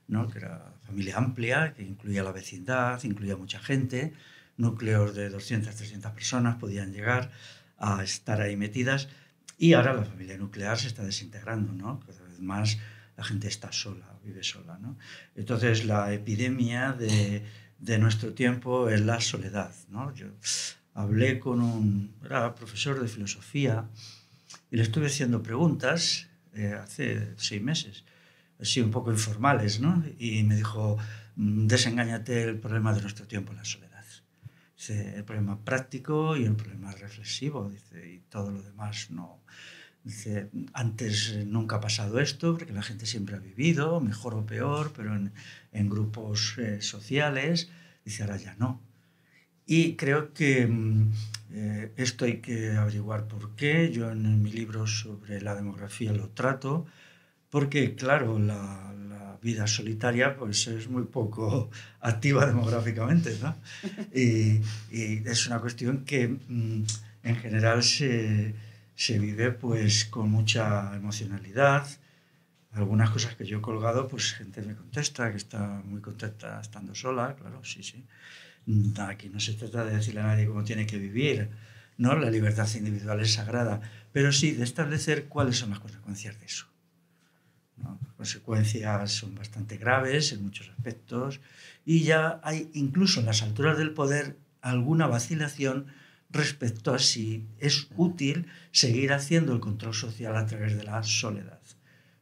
¿no? que era familia amplia, que incluía la vecindad, incluía mucha gente, núcleos de 200, 300 personas podían llegar a estar ahí metidas. Y ahora la familia nuclear se está desintegrando, ¿no? cada vez más la gente está sola, vive sola. ¿no? Entonces la epidemia de, de nuestro tiempo es la soledad. ¿no? Yo, hablé con un era profesor de filosofía y le estuve haciendo preguntas eh, hace seis meses, así un poco informales, ¿no? Y me dijo, mm, desengáñate el problema de nuestro tiempo, la soledad. Dice, el problema práctico y el problema reflexivo, dice, y todo lo demás no. Dice, antes nunca ha pasado esto, porque la gente siempre ha vivido, mejor o peor, pero en, en grupos eh, sociales. Dice, ahora ya no y creo que mm, eh, esto hay que averiguar por qué. Yo en mi libro sobre la demografía lo trato, porque claro, la, vida solitaria pues es muy poco activa demográficamente, ¿no? Y, es una cuestión que mm, en general se, se, vive pues con mucha emocionalidad. Algunas cosas que yo he colgado, pues gente me contesta que está muy contenta estando sola, claro, sí, sí. Mm, aquí no se trata de decirle a nadie cómo tiene que vivir, ¿no? La libertad individual es sagrada, pero sí de establecer cuáles son las consecuencias de eso. Las consecuencias son bastante graves en muchos aspectos y ya hay incluso en las alturas del poder alguna vacilación respecto a si es útil seguir haciendo el control social a través de la soledad.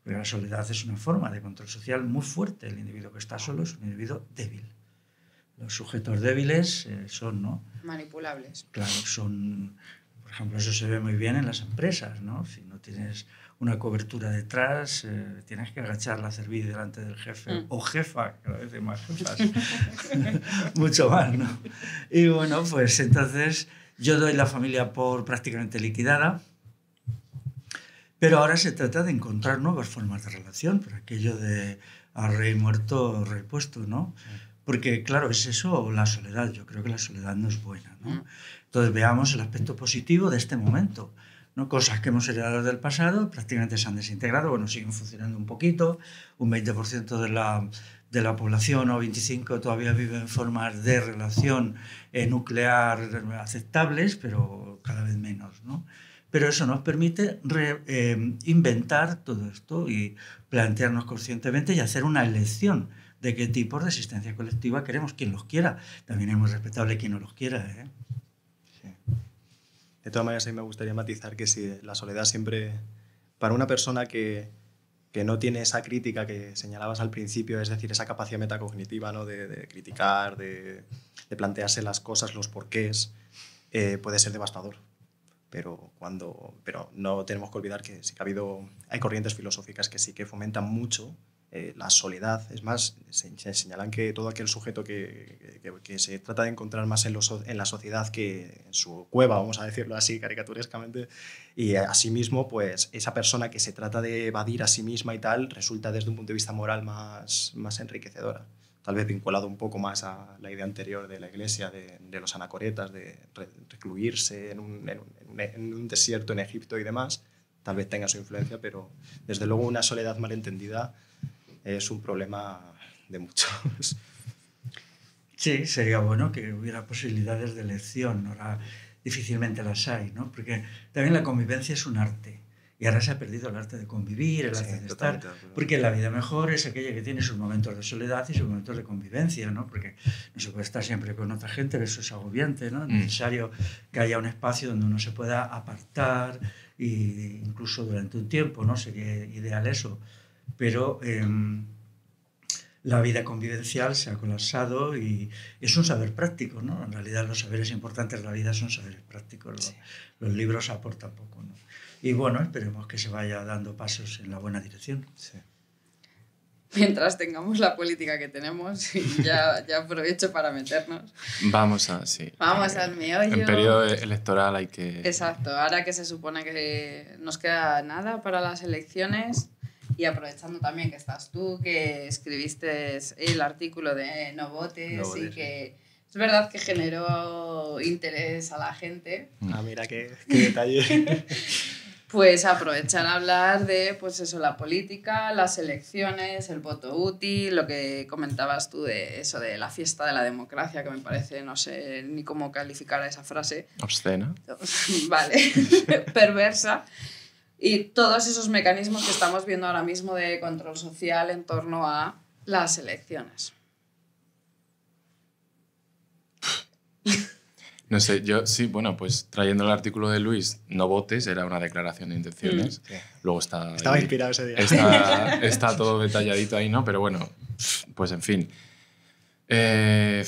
pero la soledad es una forma de control social muy fuerte. El individuo que está solo es un individuo débil. Los sujetos débiles eh, son, ¿no? Manipulables. Claro, son, por ejemplo, eso se ve muy bien en las empresas, ¿no? Si no tienes una cobertura detrás, eh, tienes que agachar la cerviz delante del jefe mm. o jefa, cada vez más jefas, mucho más, ¿no? Y bueno, pues entonces yo doy la familia por prácticamente liquidada, pero ahora se trata de encontrar nuevas formas de relación, por aquello de a rey muerto, repuesto ¿no? Porque, claro, es eso la soledad. Yo creo que la soledad no es buena. Mm. Entonces, veamos el aspecto positivo de este momento. ¿no? Cosas que hemos heredado del pasado prácticamente se han desintegrado, bueno, siguen funcionando un poquito, un 20% de la, de la población o 25% todavía vive en formas de relación eh, nuclear aceptables, pero cada vez menos. Pero eso nos permite eh, inventar todo esto y plantearnos conscientemente y hacer una elección de qué tipo de existencia colectiva queremos, quien los quiera. También es muy respetable quien no los quiera. ¿eh? De todas maneras, sí me gustaría matizar que si la soledad siempre, para una persona que, no tiene esa crítica que señalabas al principio, es decir, esa capacidad metacognitiva ¿no? de, criticar, de, plantearse las cosas, los porqués, eh, puede ser devastador. Pero, cuando, pero no tenemos que olvidar que sí ha habido, hay corrientes filosóficas que sí que fomentan mucho eh, la soledad. Es más, señalan que todo aquel sujeto que, se trata de encontrar más en, la sociedad que en su cueva, vamos a decirlo así caricaturescamente, y asimismo, pues esa persona que se trata de evadir a sí misma y tal, resulta desde un punto de vista moral más, más enriquecedora. Tal vez vinculado un poco más a la idea anterior de la iglesia, de, los anacoretas, de recluirse en un, desierto en Egipto y demás. Tal vez tenga su influencia, pero desde luego una soledad mal entendida es un problema de muchos. Sí, sería bueno que hubiera posibilidades de elección, ahora difícilmente las hay, ¿no? Porque también la convivencia es un arte. Y ahora se ha perdido el arte de convivir, el arte de estar. Porque la vida mejor es aquella que tiene sus momentos de soledad y sus momentos de convivencia, ¿no? Porque no se puede estar siempre con otra gente, eso es agobiante, ¿no? Es mm. necesario que haya un espacio donde uno se pueda apartar, y incluso durante un tiempo, ¿no? Sería ideal eso pero em, la vida convivencial se ha colapsado y es un saber práctico, ¿no? En realidad los saberes importantes de la vida son saberes prácticos, los, libros aportan poco, ¿no? Y bueno, esperemos que se vaya dando pasos en la buena dirección. Sí mientras tengamos la política que tenemos, ya, ya aprovecho para meternos. Vamos a, sí. Vamos eh, al meollo. En periodo electoral hay que... Exacto, ahora que se supone que nos queda nada para las elecciones, y aprovechando también que estás tú, que escribiste el artículo de No votes y que es verdad que generó interés a la gente. Mm. Ah, mira qué, qué detalle. pues aprovechar a hablar de pues eso, la política, las elecciones, el voto útil, lo que comentabas tú de eso de la fiesta de la democracia, que me parece, no sé ni cómo calificar a esa frase. Obscena. vale, perversa y todos esos mecanismos que estamos viendo ahora mismo de control social en torno a las elecciones. No sé, yo sí, bueno, pues trayendo el artículo de Luis, no votes, era una declaración de intenciones. Mm. Luego está. Estaba inspirado ese día. Está, todo detalladito ahí, ¿no? Pero bueno, pues en fin. Eh,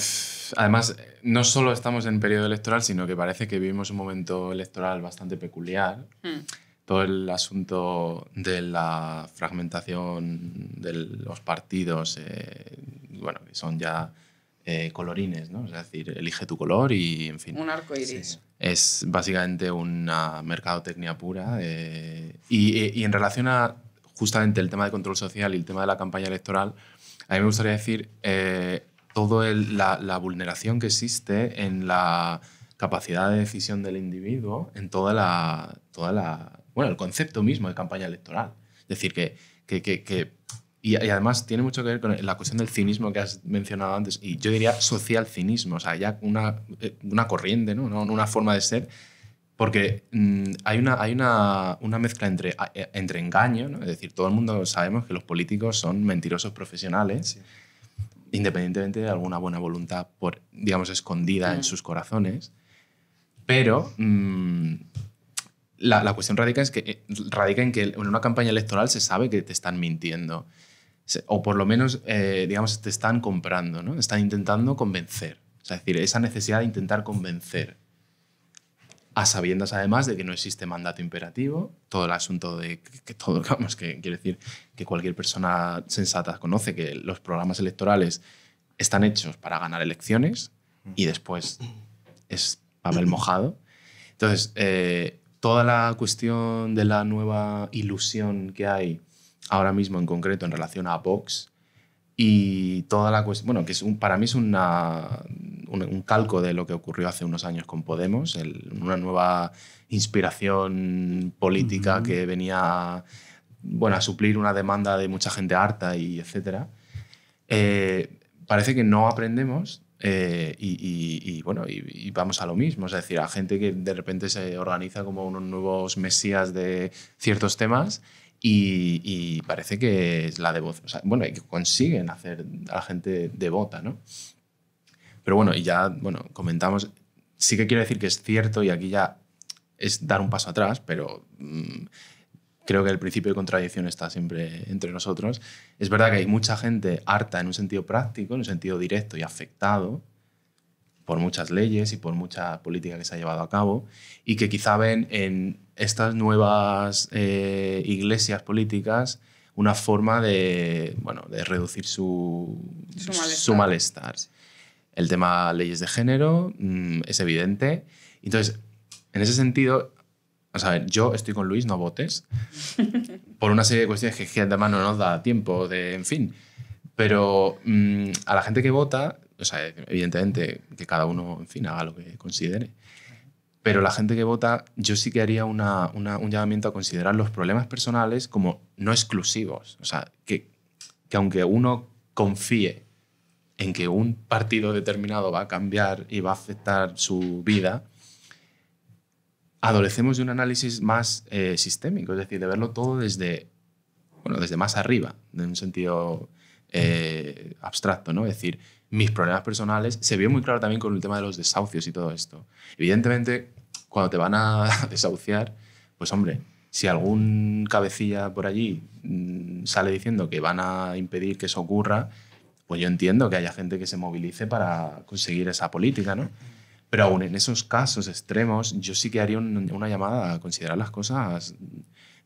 además, no solo estamos en periodo electoral, sino que parece que vivimos un momento electoral bastante peculiar. Mm el asunto de la fragmentación de los partidos, eh, bueno, que son ya eh, colorines, ¿no? Es decir, elige tu color y, en fin. Un arco iris. Es básicamente una mercadotecnia pura. Eh, y, y, en relación a justamente el tema de control social y el tema de la campaña electoral, a mí me gustaría decir toda la, la vulneración que existe en la capacidad de decisión del individuo en toda la, toda la, bueno, el concepto mismo de campaña electoral. Es decir, que, que, que, y, además tiene mucho que ver con la cuestión del cinismo que has mencionado antes, y yo diría social cinismo, o sea, ya una, eh, una corriente, ¿no? una forma de ser, porque mm, hay, una, hay una, una mezcla entre, eh, entre engaño, es decir, todo el mundo sabemos que los políticos son mentirosos profesionales, independientemente de alguna buena voluntad, por, digamos, escondida en mm. sus corazones, pero... Mm, la, la cuestión radica, es que, eh, radica en que en una campaña electoral se sabe que te están mintiendo. O por lo menos, eh, digamos, te están comprando, ¿no? Están intentando convencer. es decir, esa necesidad de intentar convencer. A sabiendas además de que no existe mandato imperativo, todo el asunto de que, todo, digamos, que quiere decir que cualquier persona sensata conoce que los programas electorales están hechos para ganar elecciones y después es papel mojado. Entonces, eh, toda la cuestión de la nueva ilusión que hay ahora mismo en concreto en relación a Vox y toda la cuestión, bueno, que es para mí es un, calco de lo que ocurrió hace unos años con Podemos, una nueva inspiración política que venía bueno, a suplir una demanda de mucha gente harta y etcétera. Eh, parece que no aprendemos eh, y, bueno, y, vamos a lo mismo, es decir, a gente que de repente se organiza como unos nuevos mesías de ciertos temas y, parece que es la devoción, o bueno, y que consiguen hacer a la gente devota, ¿no? Pero bueno, y ya, bueno, comentamos, sí que quiero decir que es cierto y aquí ya es dar un paso atrás, pero mm, creo que el principio de contradicción está siempre entre nosotros. Es verdad que hay mucha gente harta en un sentido práctico, en un sentido directo y afectado por muchas leyes y por mucha política que se ha llevado a cabo, y que quizá ven en estas nuevas eh, iglesias políticas una forma de, bueno, de reducir su, su malestar. El tema leyes de género mm, es evidente. Entonces, en ese sentido, o sea, yo estoy con Luis, no votes, por una serie de cuestiones que, además no nos da tiempo, de, en fin. Pero mm, a la gente que vota, o sea, evidentemente que cada uno, en fin, haga lo que considere. Pero la gente que vota, yo sí que haría una, un llamamiento a considerar los problemas personales como no exclusivos. O sea, que, que aunque uno confíe en que un partido determinado va a cambiar y va a afectar su vida, adolecemos de un análisis más eh, sistémico, es decir, de verlo todo desde, bueno, desde más arriba, en un sentido eh, abstracto, ¿no? Es decir, mis problemas personales, se vio muy claro también con el tema de los desahucios y todo esto. Evidentemente, cuando te van a desahuciar, pues hombre, si algún cabecilla por allí mm, sale diciendo que van a impedir que eso ocurra, pues yo entiendo que haya gente que se movilice para conseguir esa política, ¿no? Pero aún en esos casos extremos, yo sí que haría una llamada a considerar las cosas. Es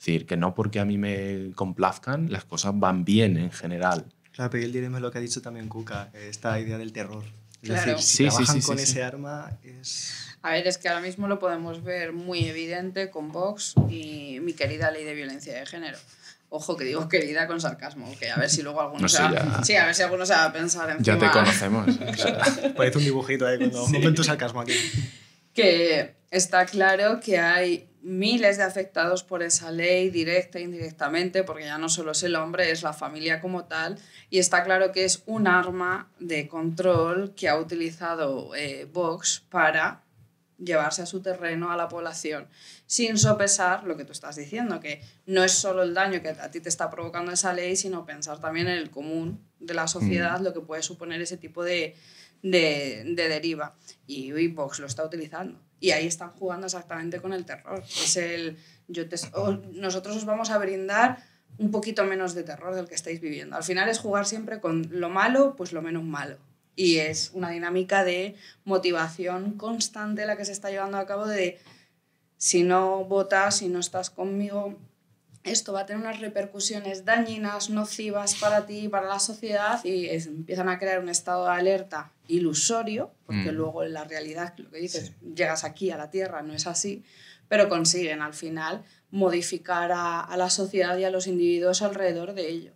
decir, que no porque a mí me complazcan, las cosas van bien en general. Claro, pero yo lo que ha dicho también Cuca, esta idea del terror. si trabajan sí, con ese arma es a ver, es que ahora mismo lo podemos ver muy evidente con Vox y mi querida ley de violencia de género. Ojo que digo querida con sarcasmo, que a ver si luego alguno se va, sí, a ver si alguno se va a pensar en Ya te conocemos. Parece un dibujito ahí cuando sí. momento sarcasmo aquí. Que está claro que hay miles de afectados por esa ley, directa e indirectamente, porque ya no solo es el hombre, es la familia como tal, y está claro que es un arma de control que ha utilizado eh, Vox para llevarse a su terreno a la población, sin sopesar lo que tú estás diciendo, que no es solo el daño que a ti te está provocando esa ley, sino pensar también en el común de la sociedad, mm. lo que puede suponer ese tipo de, de, deriva. Y, Vox lo está utilizando. Y ahí están jugando exactamente con el terror. Es el, yo nosotros os vamos a brindar un poquito menos de terror del que estáis viviendo. Al final es jugar siempre con lo malo, pues lo menos malo. Y es una dinámica de motivación constante la que se está llevando a cabo de si no votas, si no estás conmigo, esto va a tener unas repercusiones dañinas, nocivas para ti, y para la sociedad, y empiezan a crear un estado de alerta ilusorio, porque mm. luego en la realidad, lo que dices, llegas aquí a la Tierra, no es así, pero consiguen al final modificar a, a, la sociedad y a los individuos alrededor de ello.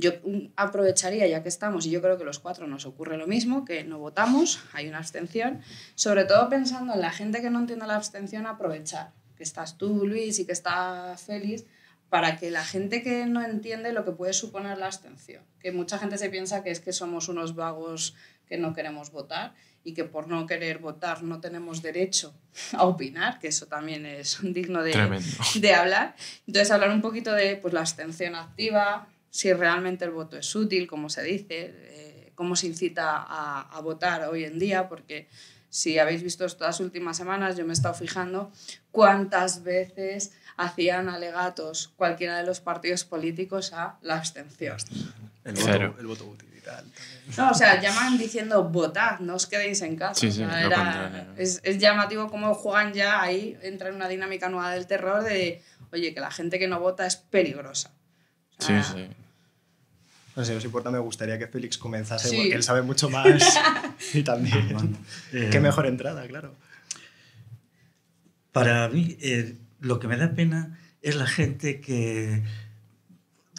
Yo mm, aprovecharía, ya que estamos, y yo creo que los cuatro nos ocurre lo mismo, que no votamos, hay una abstención, sobre todo pensando en la gente que no entiende la abstención, aprovechar, que estás tú, Luis, y que está Félix, para que la gente que no entiende lo que puede suponer la abstención, que mucha gente se piensa que es que somos unos vagos que no queremos votar y que por no querer votar no tenemos derecho a opinar, que eso también es digno de, de hablar. Entonces, hablar un poquito de pues, la abstención activa, si realmente el voto es útil, como se dice, eh, cómo se incita a, a, votar hoy en día, porque si habéis visto estas últimas semanas, yo me he estado fijando cuántas veces hacían alegatos cualquiera de los partidos políticos a la abstención. El voto, el voto útil. No, o sea, llaman diciendo votad, no os quedéis en casa. es, llamativo cómo juegan ya ahí, entra en una dinámica nueva del terror de, oye, que la gente que no vota es peligrosa. sí, sí. Bueno, si os importa, me gustaría que Félix comenzase porque él sabe mucho más y también. Ah, Qué eh, mejor entrada, claro. Para mí, eh, lo que me da pena es la gente que,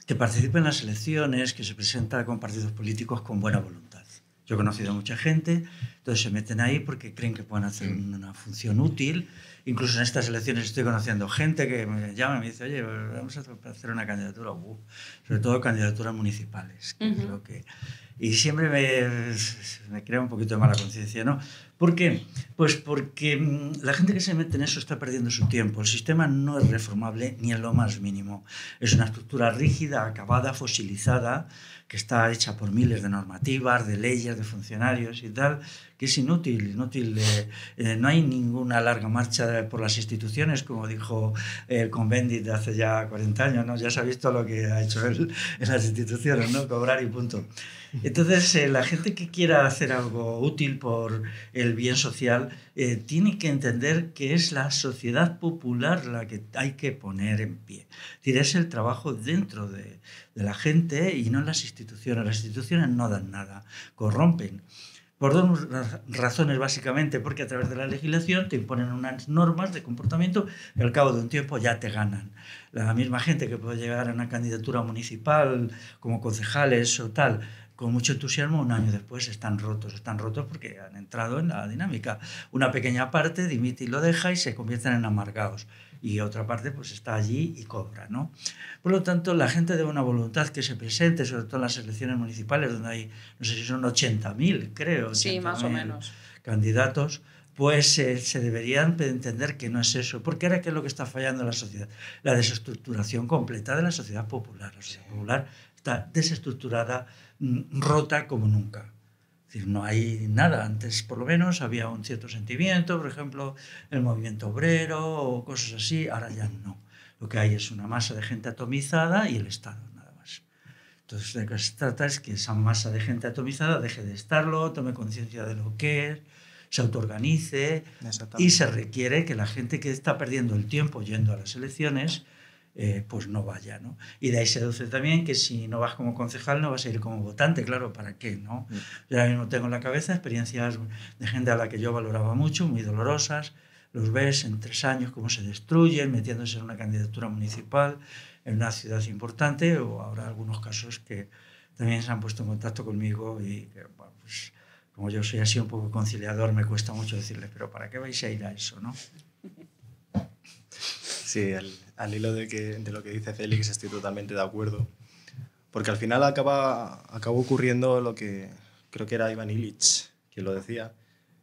que participa en las elecciones, que se presenta con partidos políticos con buena voluntad. Yo he conocido a mucha gente, entonces se meten ahí porque creen que pueden hacer mm. una función útil incluso en estas elecciones estoy conociendo gente que me llama y me dice, oye, vamos a hacer una candidatura, sobre todo candidaturas municipales, que es lo que... Y siempre me, me crea un poquito de mala conciencia, ¿no? ¿Por qué? Pues porque mm, la gente que se mete en eso está perdiendo su tiempo. El sistema no es reformable ni en lo más mínimo. Es una estructura rígida, acabada, fosilizada, que está hecha por miles de normativas, de leyes, de funcionarios y tal, que es inútil, inútil. Eh, eh, no hay ninguna larga marcha por las instituciones, como dijo el eh, Convendit de hace ya 40 años, ¿no? Ya se ha visto lo que ha hecho él en las instituciones, ¿no? Cobrar y punto. Entonces, la gente que quiera hacer algo útil por el bien social tiene que entender que es la sociedad popular la que hay que poner en pie. Es el trabajo dentro de, de la gente y no en las instituciones. Las instituciones no dan nada, corrompen. Por dos razones, básicamente, porque a través de la legislación te imponen unas normas de comportamiento que al cabo de un tiempo ya te ganan. La misma gente que puede llegar a una candidatura municipal como concejales o tal, con mucho entusiasmo, un año después están rotos, están rotos porque han entrado en la dinámica. Una pequeña parte dimite y lo deja y se convierten en amargados y otra parte pues está allí y cobra. ¿no? Por lo tanto, la gente de una voluntad que se presente, sobre todo en las elecciones municipales, donde hay, no sé si son 80.000, creo, sí, más o menos. candidatos, pues eh, se deberían entender que no es eso, porque ahora qué es lo que está fallando en la sociedad, la desestructuración completa de la sociedad popular. La sociedad popular está desestructurada, mm, rota como nunca decir, no hay nada. Antes, por lo menos, había un cierto sentimiento, por ejemplo, el movimiento obrero o cosas así. Ahora ya no. Lo que hay es una masa de gente atomizada y el Estado, nada más. Entonces, de lo que se trata es que esa masa de gente atomizada deje de estarlo, tome conciencia de lo que es, se autoorganice y se requiere que la gente que está perdiendo el tiempo yendo a las elecciones eh, pues no vaya. ¿no? Y de ahí se deduce también que si no vas como concejal, no vas a ir como votante, claro, ¿para qué? No? Mm. Yo ahora mismo tengo en la cabeza experiencias de gente a la que yo valoraba mucho, muy dolorosas, los ves en tres años cómo se destruyen, metiéndose en una candidatura municipal, en una ciudad importante, o habrá algunos casos que también se han puesto en contacto conmigo y pues, como yo soy así un poco conciliador, me cuesta mucho decirles, pero ¿para qué vais a ir a eso? ¿no? Sí, el, al hilo de, lo que dice Félix, estoy totalmente de acuerdo. Porque al final acaba, acabó ocurriendo lo que creo que era Ivan Illich quien lo decía,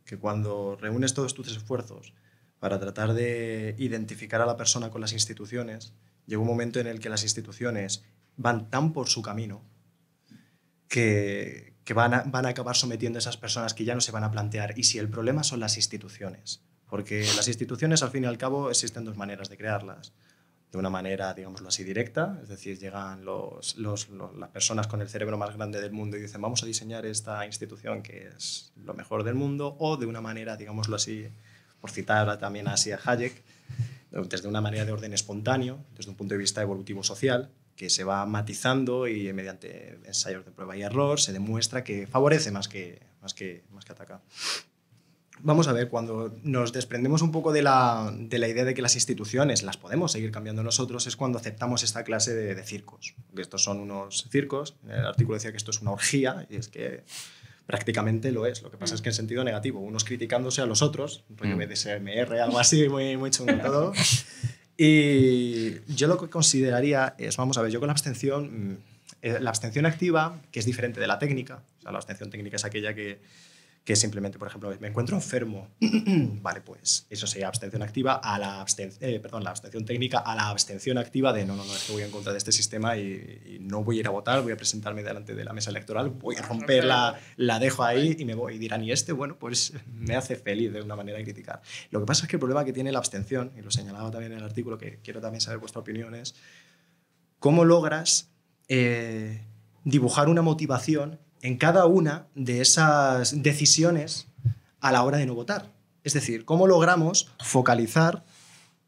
que cuando reúnes todos tus esfuerzos para tratar de identificar a la persona con las instituciones, llega un momento en el que las instituciones van tan por su camino que, van, van a acabar sometiendo a esas personas que ya no se van a plantear. Y si el problema son las instituciones, porque las instituciones al fin y al cabo existen dos maneras de crearlas de una manera, digámoslo así, directa. Es decir, llegan las personas con el cerebro más grande del mundo y dicen, vamos a diseñar esta institución que es lo mejor del mundo, o de una manera, digámoslo así, por citar también a Hayek, desde una manera de orden espontáneo, desde un punto de vista evolutivo social, que se va matizando y mediante ensayos de prueba y error se demuestra que favorece más que, más que, más que ataca. Vamos a ver, cuando nos desprendemos un poco de la, idea de que las instituciones las podemos seguir cambiando nosotros, es cuando aceptamos esta clase de, circos. estos son unos circos, el artículo decía que esto es una orgía, y es que prácticamente lo es. Lo que pasa es que en sentido negativo, unos criticándose a los otros, rollo mm. BDSMR, algo así, muy, muy chungo Y yo lo que consideraría es, vamos a ver, yo con la abstención, mm, eh, la abstención activa, que es diferente de la técnica, o la abstención técnica es aquella que que simplemente, por ejemplo, me encuentro enfermo. vale, pues eso sería abstención activa a la abstención, eh, perdón, la abstención técnica a la abstención activa de no, no, no, es que voy en contra de este sistema y, no voy a ir a votar, voy a presentarme delante de la mesa electoral, voy a romperla, la, dejo ahí y me voy. Y dirán, y este, bueno, pues me hace feliz de una manera de criticar. Lo que pasa es que el problema que tiene la abstención, y lo señalaba también en el artículo, que quiero también saber vuestra opinión, es cómo logras eh, dibujar una motivación en cada una de esas decisiones a la hora de no votar. Es decir, cómo logramos focalizar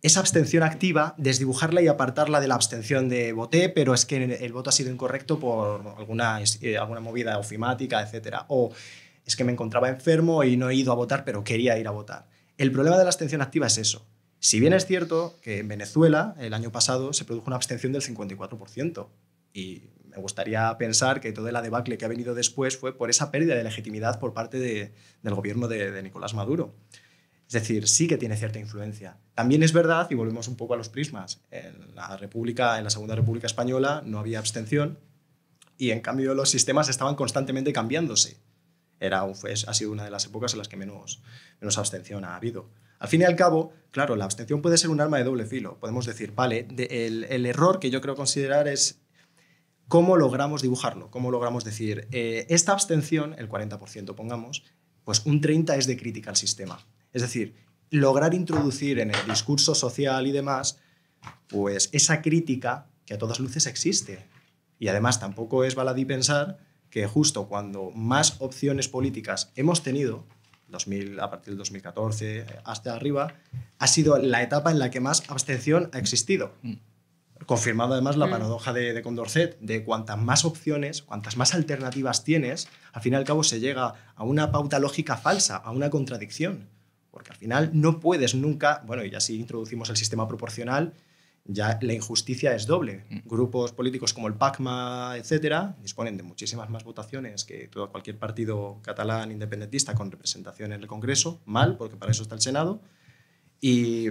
esa abstención activa, desdibujarla y apartarla de la abstención de voté, pero es que el voto ha sido incorrecto por alguna, eh, alguna movida ofimática, etcétera? O es que me encontraba enfermo y no he ido a votar, pero quería ir a votar. El problema de la abstención activa es eso. Si bien es cierto que en Venezuela el año pasado se produjo una abstención del 54%, y me gustaría pensar que toda la debacle que ha venido después fue por esa pérdida de legitimidad por parte del gobierno de, Nicolás Maduro. Es decir, sí que tiene cierta influencia. También es verdad, y volvemos un poco a los prismas, en la, República, en la Segunda República Española no había abstención y en cambio los sistemas estaban constantemente cambiándose. Era, ha sido una de las épocas en las que menos, menos abstención ha habido. Al fin y al cabo, claro, la abstención puede ser un arma de doble filo. Podemos decir, vale, el, error que yo creo considerar es ¿Cómo logramos dibujarlo? ¿Cómo logramos decir, eh, esta abstención, el 40% pongamos, pues un 30% es de crítica al sistema? Es decir, lograr introducir en el discurso social y demás, pues esa crítica que a todas luces existe. Y además tampoco es baladí pensar que justo cuando más opciones políticas hemos tenido, 2000, a partir del 2014 hasta arriba, ha sido la etapa en la que más abstención ha existido. Mm. Confirmado además la mm. paradoja de, Condorcet, de cuantas más opciones, cuantas más alternativas tienes, al fin y al cabo se llega a una pauta lógica falsa, a una contradicción. Porque al final no puedes nunca, bueno, y si introducimos el sistema proporcional, ya la injusticia es doble. Mm. Grupos políticos como el PACMA, etcétera, disponen de muchísimas más votaciones que cualquier partido catalán independentista con representación en el Congreso, mal, porque para eso está el Senado. Y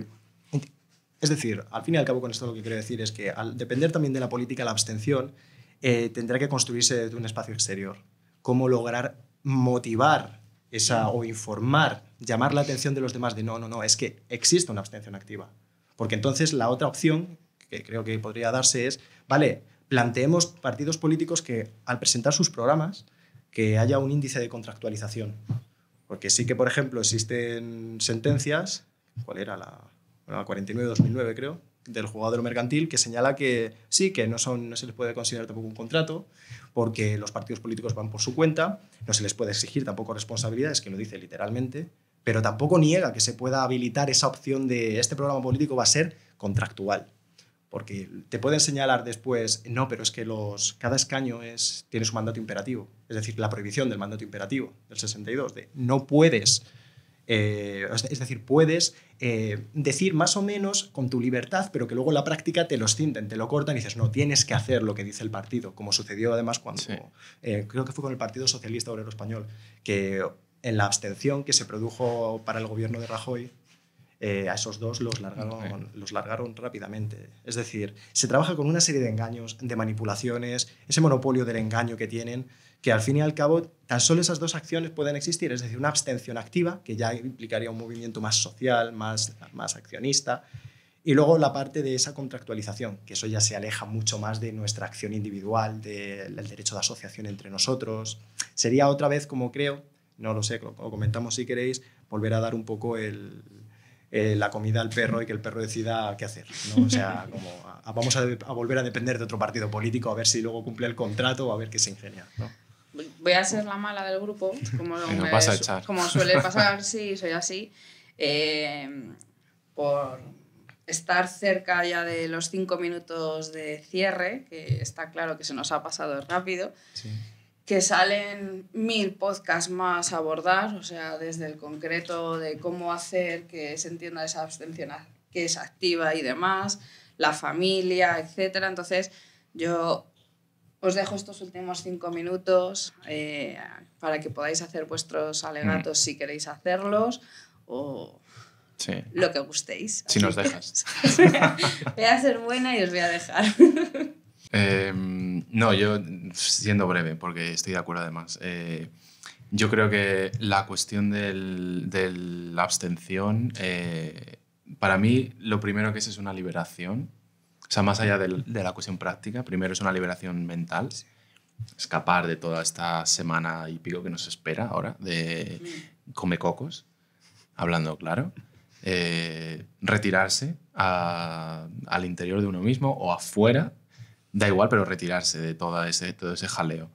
es decir, al fin y al cabo con esto lo que quiero decir es que al depender también de la política, la abstención eh, tendrá que construirse desde un espacio exterior. Cómo lograr motivar esa o informar, llamar la atención de los demás de no, no, no, es que existe una abstención activa. Porque entonces la otra opción que creo que podría darse es, vale, planteemos partidos políticos que al presentar sus programas que haya un índice de contractualización. Porque sí que, por ejemplo, existen sentencias, ¿cuál era la 49-2009 creo, del jugador mercantil, que señala que sí, que no, son, se les puede considerar tampoco un contrato, porque los partidos políticos van por su cuenta, no se les puede exigir tampoco responsabilidades, que lo dice literalmente, pero tampoco niega que se pueda habilitar esa opción de este programa político va a ser contractual. Porque te pueden señalar después, no, pero es que los, cada escaño es, tiene su mandato imperativo. Es decir, la prohibición del mandato imperativo del 62, de no puedes, eh, es decir, puedes eh, decir más o menos con tu libertad, pero que luego en la práctica te los cinden te lo cortan y dices, no, tienes que hacer lo que dice el partido, como sucedió además cuando, eh, creo que fue con el Partido Socialista Obrero Español, que en la abstención que se produjo para el gobierno de Rajoy, eh, a esos dos los largaron, los largaron rápidamente. Es decir, se trabaja con una serie de engaños, de manipulaciones, ese monopolio del engaño que tienen que al fin y al cabo tan solo esas dos acciones pueden existir, es decir, una abstención activa, que ya implicaría un movimiento más social, más, más accionista, y luego la parte de esa contractualización, que eso ya se aleja mucho más de nuestra acción individual, del derecho de asociación entre nosotros. Sería otra vez, como creo, no lo sé, lo, comentamos si queréis, volver a dar un poco eh, la comida al perro y que el perro decida qué hacer. O sea, como vamos a, volver a depender de otro partido político, a ver si luego cumple el contrato o a ver qué se ingenia. ¿no? voy a ser la mala del grupo, como, suele pasar, sí, soy así, eh, por estar cerca ya de los cinco minutos de cierre, que está claro que se nos ha pasado rápido. que salen mil podcasts más a abordar, o sea, desde el concreto de cómo hacer que se entienda esa abstención que es activa y demás, la familia, etcétera. Entonces, yo os dejo estos últimos cinco minutos eh, para que podáis hacer vuestros alegatos mm. si queréis hacerlos o lo que gustéis. Si nos dejas. voy a ser buena y os voy a dejar. Em, no, yo siendo breve, porque estoy de acuerdo además. Eh, yo creo que la cuestión de la abstención, eh, para mí lo primero que es es una liberación o sea, más allá de la cuestión práctica, primero es una liberación mental, escapar de toda esta semana y pico que nos espera ahora, de cocos, hablando claro, eh, retirarse al interior de uno mismo o afuera, da igual, pero retirarse de todo ese, todo ese jaleo.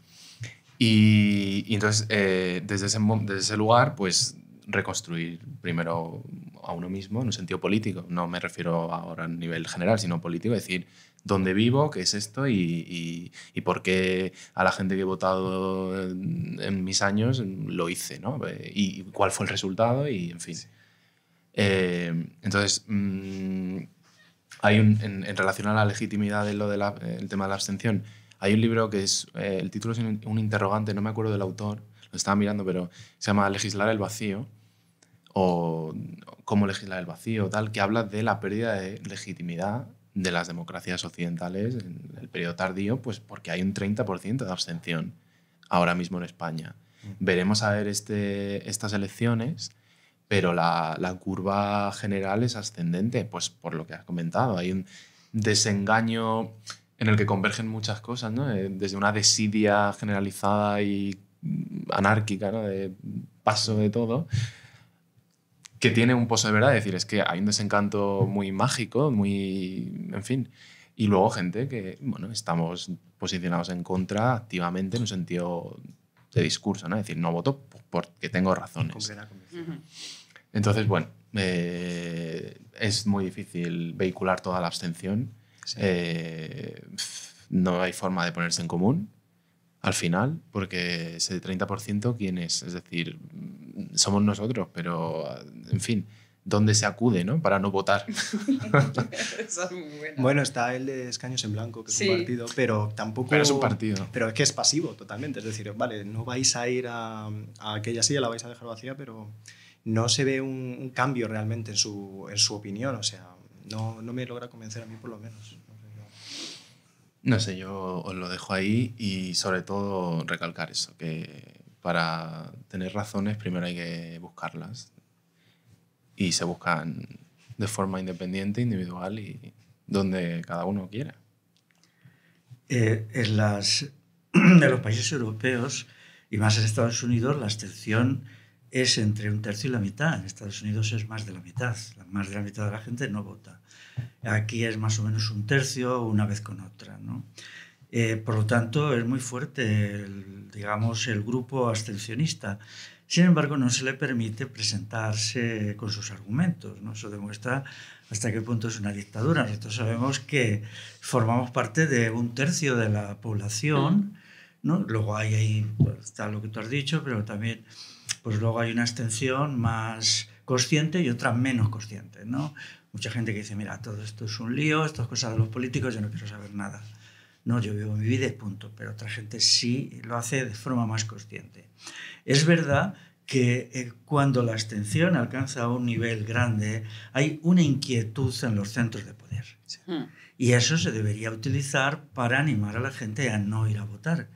Y, entonces, eh, desde, ese, desde ese lugar, pues reconstruir primero a uno mismo en un sentido político. No me refiero ahora a nivel general, sino político. Es decir, dónde vivo, qué es esto y, y, por qué a la gente que he votado en, mis años lo hice, ¿no? Eh, y, cuál fue el resultado y, en fin. Eh, entonces, mm, hay un, en, relación a la legitimidad lo del tema de la abstención, hay un libro que es, eh, el título es un interrogante, no me acuerdo del autor, lo estaba mirando, pero se llama Legislar el vacío o cómo legislar el vacío, tal, que habla de la pérdida de legitimidad de las democracias occidentales en el periodo tardío, pues porque hay un 30% de abstención ahora mismo en España. Mm. Veremos a ver este, estas elecciones, pero la, la, curva general es ascendente, pues por lo que has comentado. Hay un desengaño en el que convergen muchas cosas, ¿no? Eh, desde una desidia generalizada y anárquica, ¿no? de paso de todo, que tiene un pozo de verdad, es decir, es que hay un desencanto muy mágico, muy, en fin. Y luego gente que, bueno, estamos posicionados en contra activamente en un sentido de discurso, ¿no? Es decir, no voto porque tengo razones. Entonces, bueno, eh, es muy difícil vehicular toda la abstención. Eh, no hay forma de ponerse en común al final, porque ese 30% quién es, es decir, mm, somos nosotros, pero ah, en fin, ¿dónde se acude ¿no? para no votar? Bueno, está el de escaños en blanco, que es un partido, pero tampoco... Pero es un partido. Pero es que es pasivo totalmente, es decir, vale, no vais a ir a, aquella silla, la vais a dejar vacía, pero no se ve un, cambio realmente en su, opinión, o sea, no me logra convencer a mí por lo menos. No sé, yo os lo dejo ahí y sobre todo recalcar eso, que para tener razones primero hay que buscarlas y se buscan de forma independiente, individual y donde cada uno quiera. Eh, en, en los países europeos y más en Estados Unidos la abstención es entre un tercio y la mitad. En Estados Unidos es más de la mitad. Más de la mitad de la gente no vota. Aquí es más o menos un tercio una vez con otra. ¿no? Eh, por lo tanto, es muy fuerte, el, digamos, el grupo abstencionista. Sin embargo, no se le permite presentarse con sus argumentos. ¿no? Eso demuestra hasta qué punto es una dictadura. Nosotros sabemos que formamos parte de un tercio de la población. ¿no? Luego hay ahí, pues, está lo que tú has dicho, pero también pues luego hay una abstención más consciente y otra menos consciente. ¿no? mucha gente que dice, mira, todo esto es un lío, estas cosas de los políticos, yo no quiero saber nada. No, yo vivo mi vida y punto, pero otra gente sí lo hace de forma más consciente. Es verdad que eh, cuando la abstención alcanza un nivel grande, hay una inquietud en los centros de poder. Hmm. Y eso se debería utilizar para animar a la gente a no ir a votar,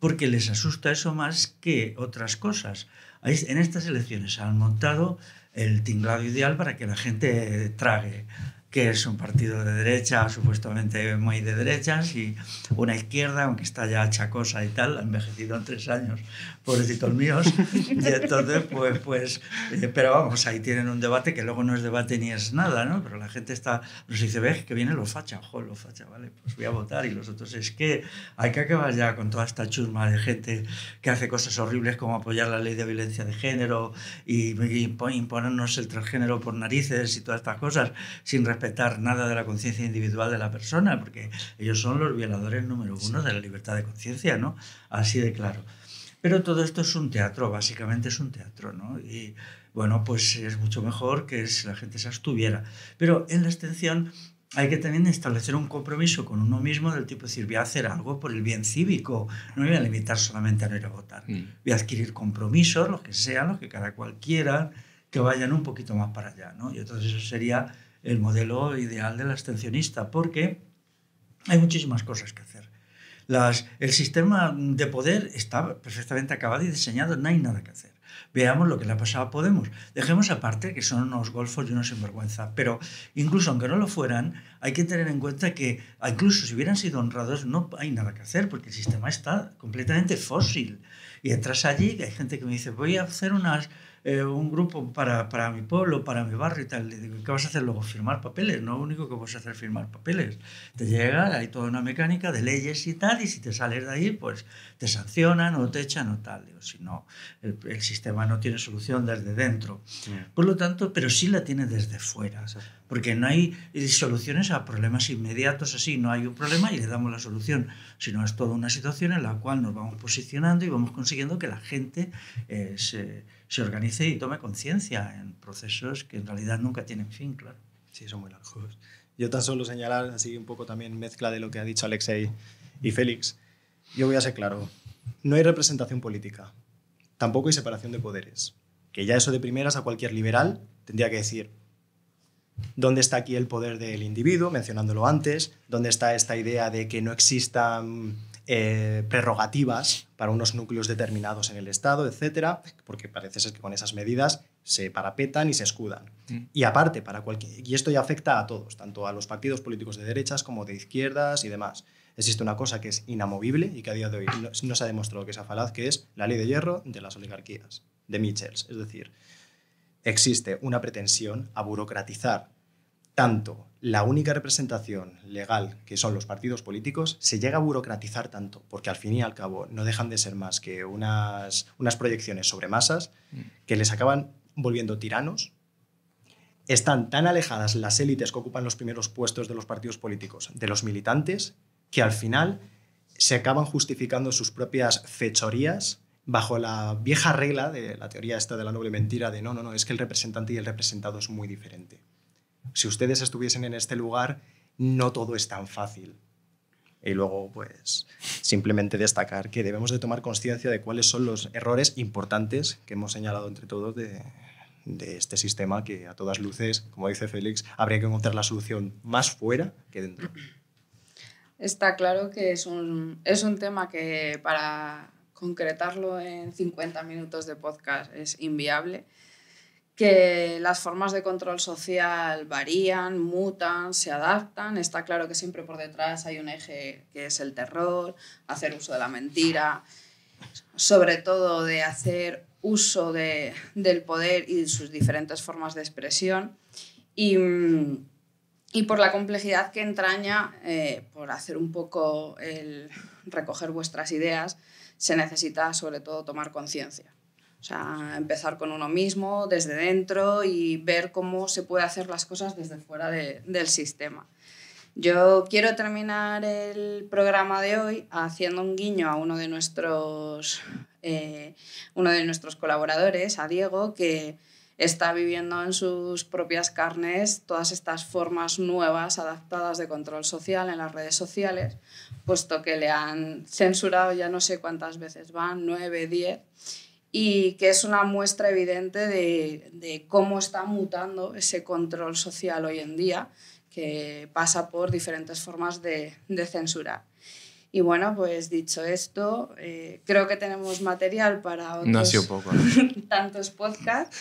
porque les asusta eso más que otras cosas. En estas elecciones han montado el tinglado ideal para que la gente trague que es un partido de derecha, supuestamente muy de derechas, y una izquierda, aunque está ya achacosa y tal, ha envejecido en tres años, pobrecitos míos. Y entonces, pues, pues eh, pero vamos, ahí tienen un debate que luego no es debate ni es nada, ¿no? Pero la gente está, nos dice, ves que viene lo facha, ojo, lo facha, vale, pues voy a votar. Y los otros, es que hay que acabar ya con toda esta churma de gente que hace cosas horribles como apoyar la ley de violencia de género y imponernos el transgénero por narices y todas estas cosas, sin respetar nada de la conciencia individual de la persona, porque ellos son los violadores número uno de la libertad de conciencia, ¿no? Así de claro. Pero todo esto es un teatro, básicamente es un teatro, ¿no? Y bueno, pues es mucho mejor que si la gente se abstuviera. Pero en la extensión hay que también establecer un compromiso con uno mismo del tipo de decir, voy a hacer algo por el bien cívico, no me voy a limitar solamente a no ir a votar, mm. voy a adquirir compromisos, los que sean, los que cada cual quiera, que vayan un poquito más para allá. ¿no? Y entonces eso sería el modelo ideal del abstencionista, porque hay muchísimas cosas que hacer. Las, el sistema de poder está perfectamente acabado y diseñado, no hay nada que hacer. Veamos lo que le ha pasado a Podemos. Dejemos aparte que son unos golfos y unos sinvergüenza, pero incluso aunque no lo fueran, hay que tener en cuenta que incluso si hubieran sido honrados no hay nada que hacer porque el sistema está completamente fósil. Y entras allí, hay gente que me dice, voy a hacer unas eh, un grupo para, mi pueblo, para mi barrio y tal. Le digo, ¿qué vas a hacer luego? Firmar papeles. No lo único que vas a hacer es firmar papeles. Te llega, hay toda una mecánica de leyes y tal, y si te sales de ahí, pues te sancionan o te echan o tal. si no, el, sistema no tiene solución desde dentro. Por lo tanto, pero sí la tiene desde fuera. Porque no hay eh, soluciones a problemas inmediatos así. No hay un problema y le damos la solución, sino es toda una situación en la cual nos vamos posicionando y vamos consiguiendo que la gente eh, se se organice y tome conciencia en procesos que en realidad nunca tienen fin, claro. Sí, son muy largos. Yo tan solo señalar, así un poco también mezcla de lo que ha dicho Alexei y Félix. Yo voy a ser claro, no hay representación política, tampoco hay separación de poderes. Que ya eso de primeras a cualquier liberal tendría que decir, ¿Dónde está aquí el poder del individuo? Mencionándolo antes. ¿Dónde está esta idea de que no existan eh, prerrogativas para unos núcleos determinados en el Estado, etcétera, porque parece ser que con esas medidas se parapetan y se escudan. Mm. Y aparte, para cualquier, y esto ya afecta a todos, tanto a los partidos políticos de derechas como de izquierdas y demás. Existe una cosa que es inamovible y que a día de hoy no, se ha demostrado que esa falaz, que es la ley de hierro de las oligarquías, de Michels. Es decir, existe una pretensión a burocratizar tanto la única representación legal que son los partidos políticos se llega a burocratizar tanto, porque al fin y al cabo no dejan de ser más que unas, proyecciones sobre masas mm. que les acaban volviendo tiranos. Están tan alejadas las élites que ocupan los primeros puestos de los partidos políticos, de los militantes, que al final se acaban justificando sus propias fechorías bajo la vieja regla de la teoría esta de la noble mentira de no, no, no, es que el representante y el representado es muy diferente si ustedes estuviesen en este lugar, no todo es tan fácil. Y luego, pues, simplemente destacar que debemos de tomar conciencia de cuáles son los errores importantes que hemos señalado entre todos de, este sistema que a todas luces, como dice Félix, habría que encontrar la solución más fuera que dentro. Está claro que es un, es un tema que para concretarlo en 50 minutos de podcast es inviable que las formas de control social varían, mutan, se adaptan. Está claro que siempre por detrás hay un eje que es el terror, hacer uso de la mentira, sobre todo de hacer uso del poder y sus diferentes formas de expresión. Y, por la complejidad que entraña, eh, por hacer un poco el recoger vuestras ideas, se necesita sobre todo tomar conciencia. O sea, empezar con uno mismo, desde dentro y ver cómo se puede hacer las cosas desde fuera del sistema. Yo quiero terminar el programa de hoy haciendo un guiño a uno de nuestros, eh, uno de nuestros colaboradores, a Diego, que está viviendo en sus propias carnes todas estas formas nuevas adaptadas de control social en las redes sociales, puesto que le han censurado ya no sé cuántas veces van, nueve, diez y que es una muestra evidente de, de, cómo está mutando ese control social hoy en día, que pasa por diferentes formas de, de censura. Y bueno, pues dicho esto, eh, creo que tenemos material para otros poco, tantos podcasts.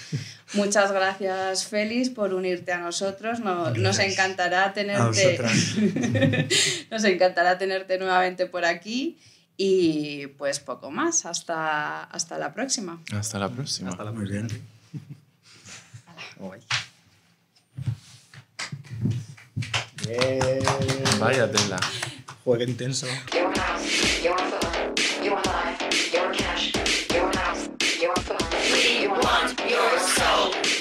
Muchas gracias, Félix, por unirte a nosotros. Nos, encantará tenerte. nos encantará tenerte nuevamente por aquí. Y pues poco más. Hasta, hasta la próxima. Hasta la próxima. Hasta la Muy bien. Vaya tela. Juega intenso. your soul.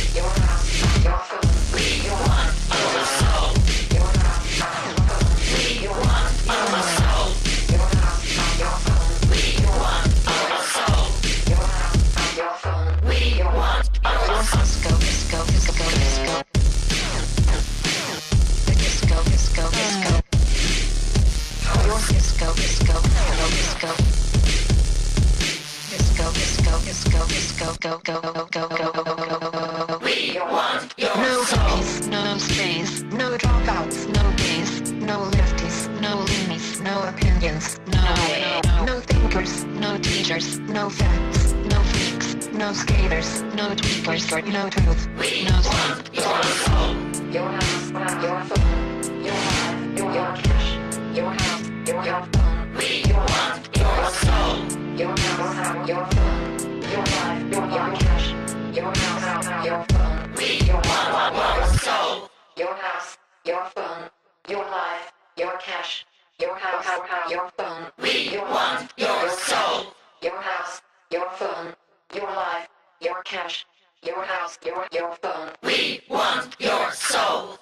go, go, go, go, go, go, go, go. We want your No copies, no space. no dropouts, no gays, no lefties, no leanies, no opinions, no, no, no no no thinkers, no teachers, no facts, no freaks, no skaters, no tweakers, no truth, we no want your soul. Your house, your phone, your life, your cash, your house, your phone. We want your soul. Your house, your phone your mind, your, your cash, your house, your phone. We want, want, want soul. Your house, your phone, your life, your cash, your house, your phone. We want your soul. Your house, your phone, your life, your cash, your house, your your phone. We want your soul.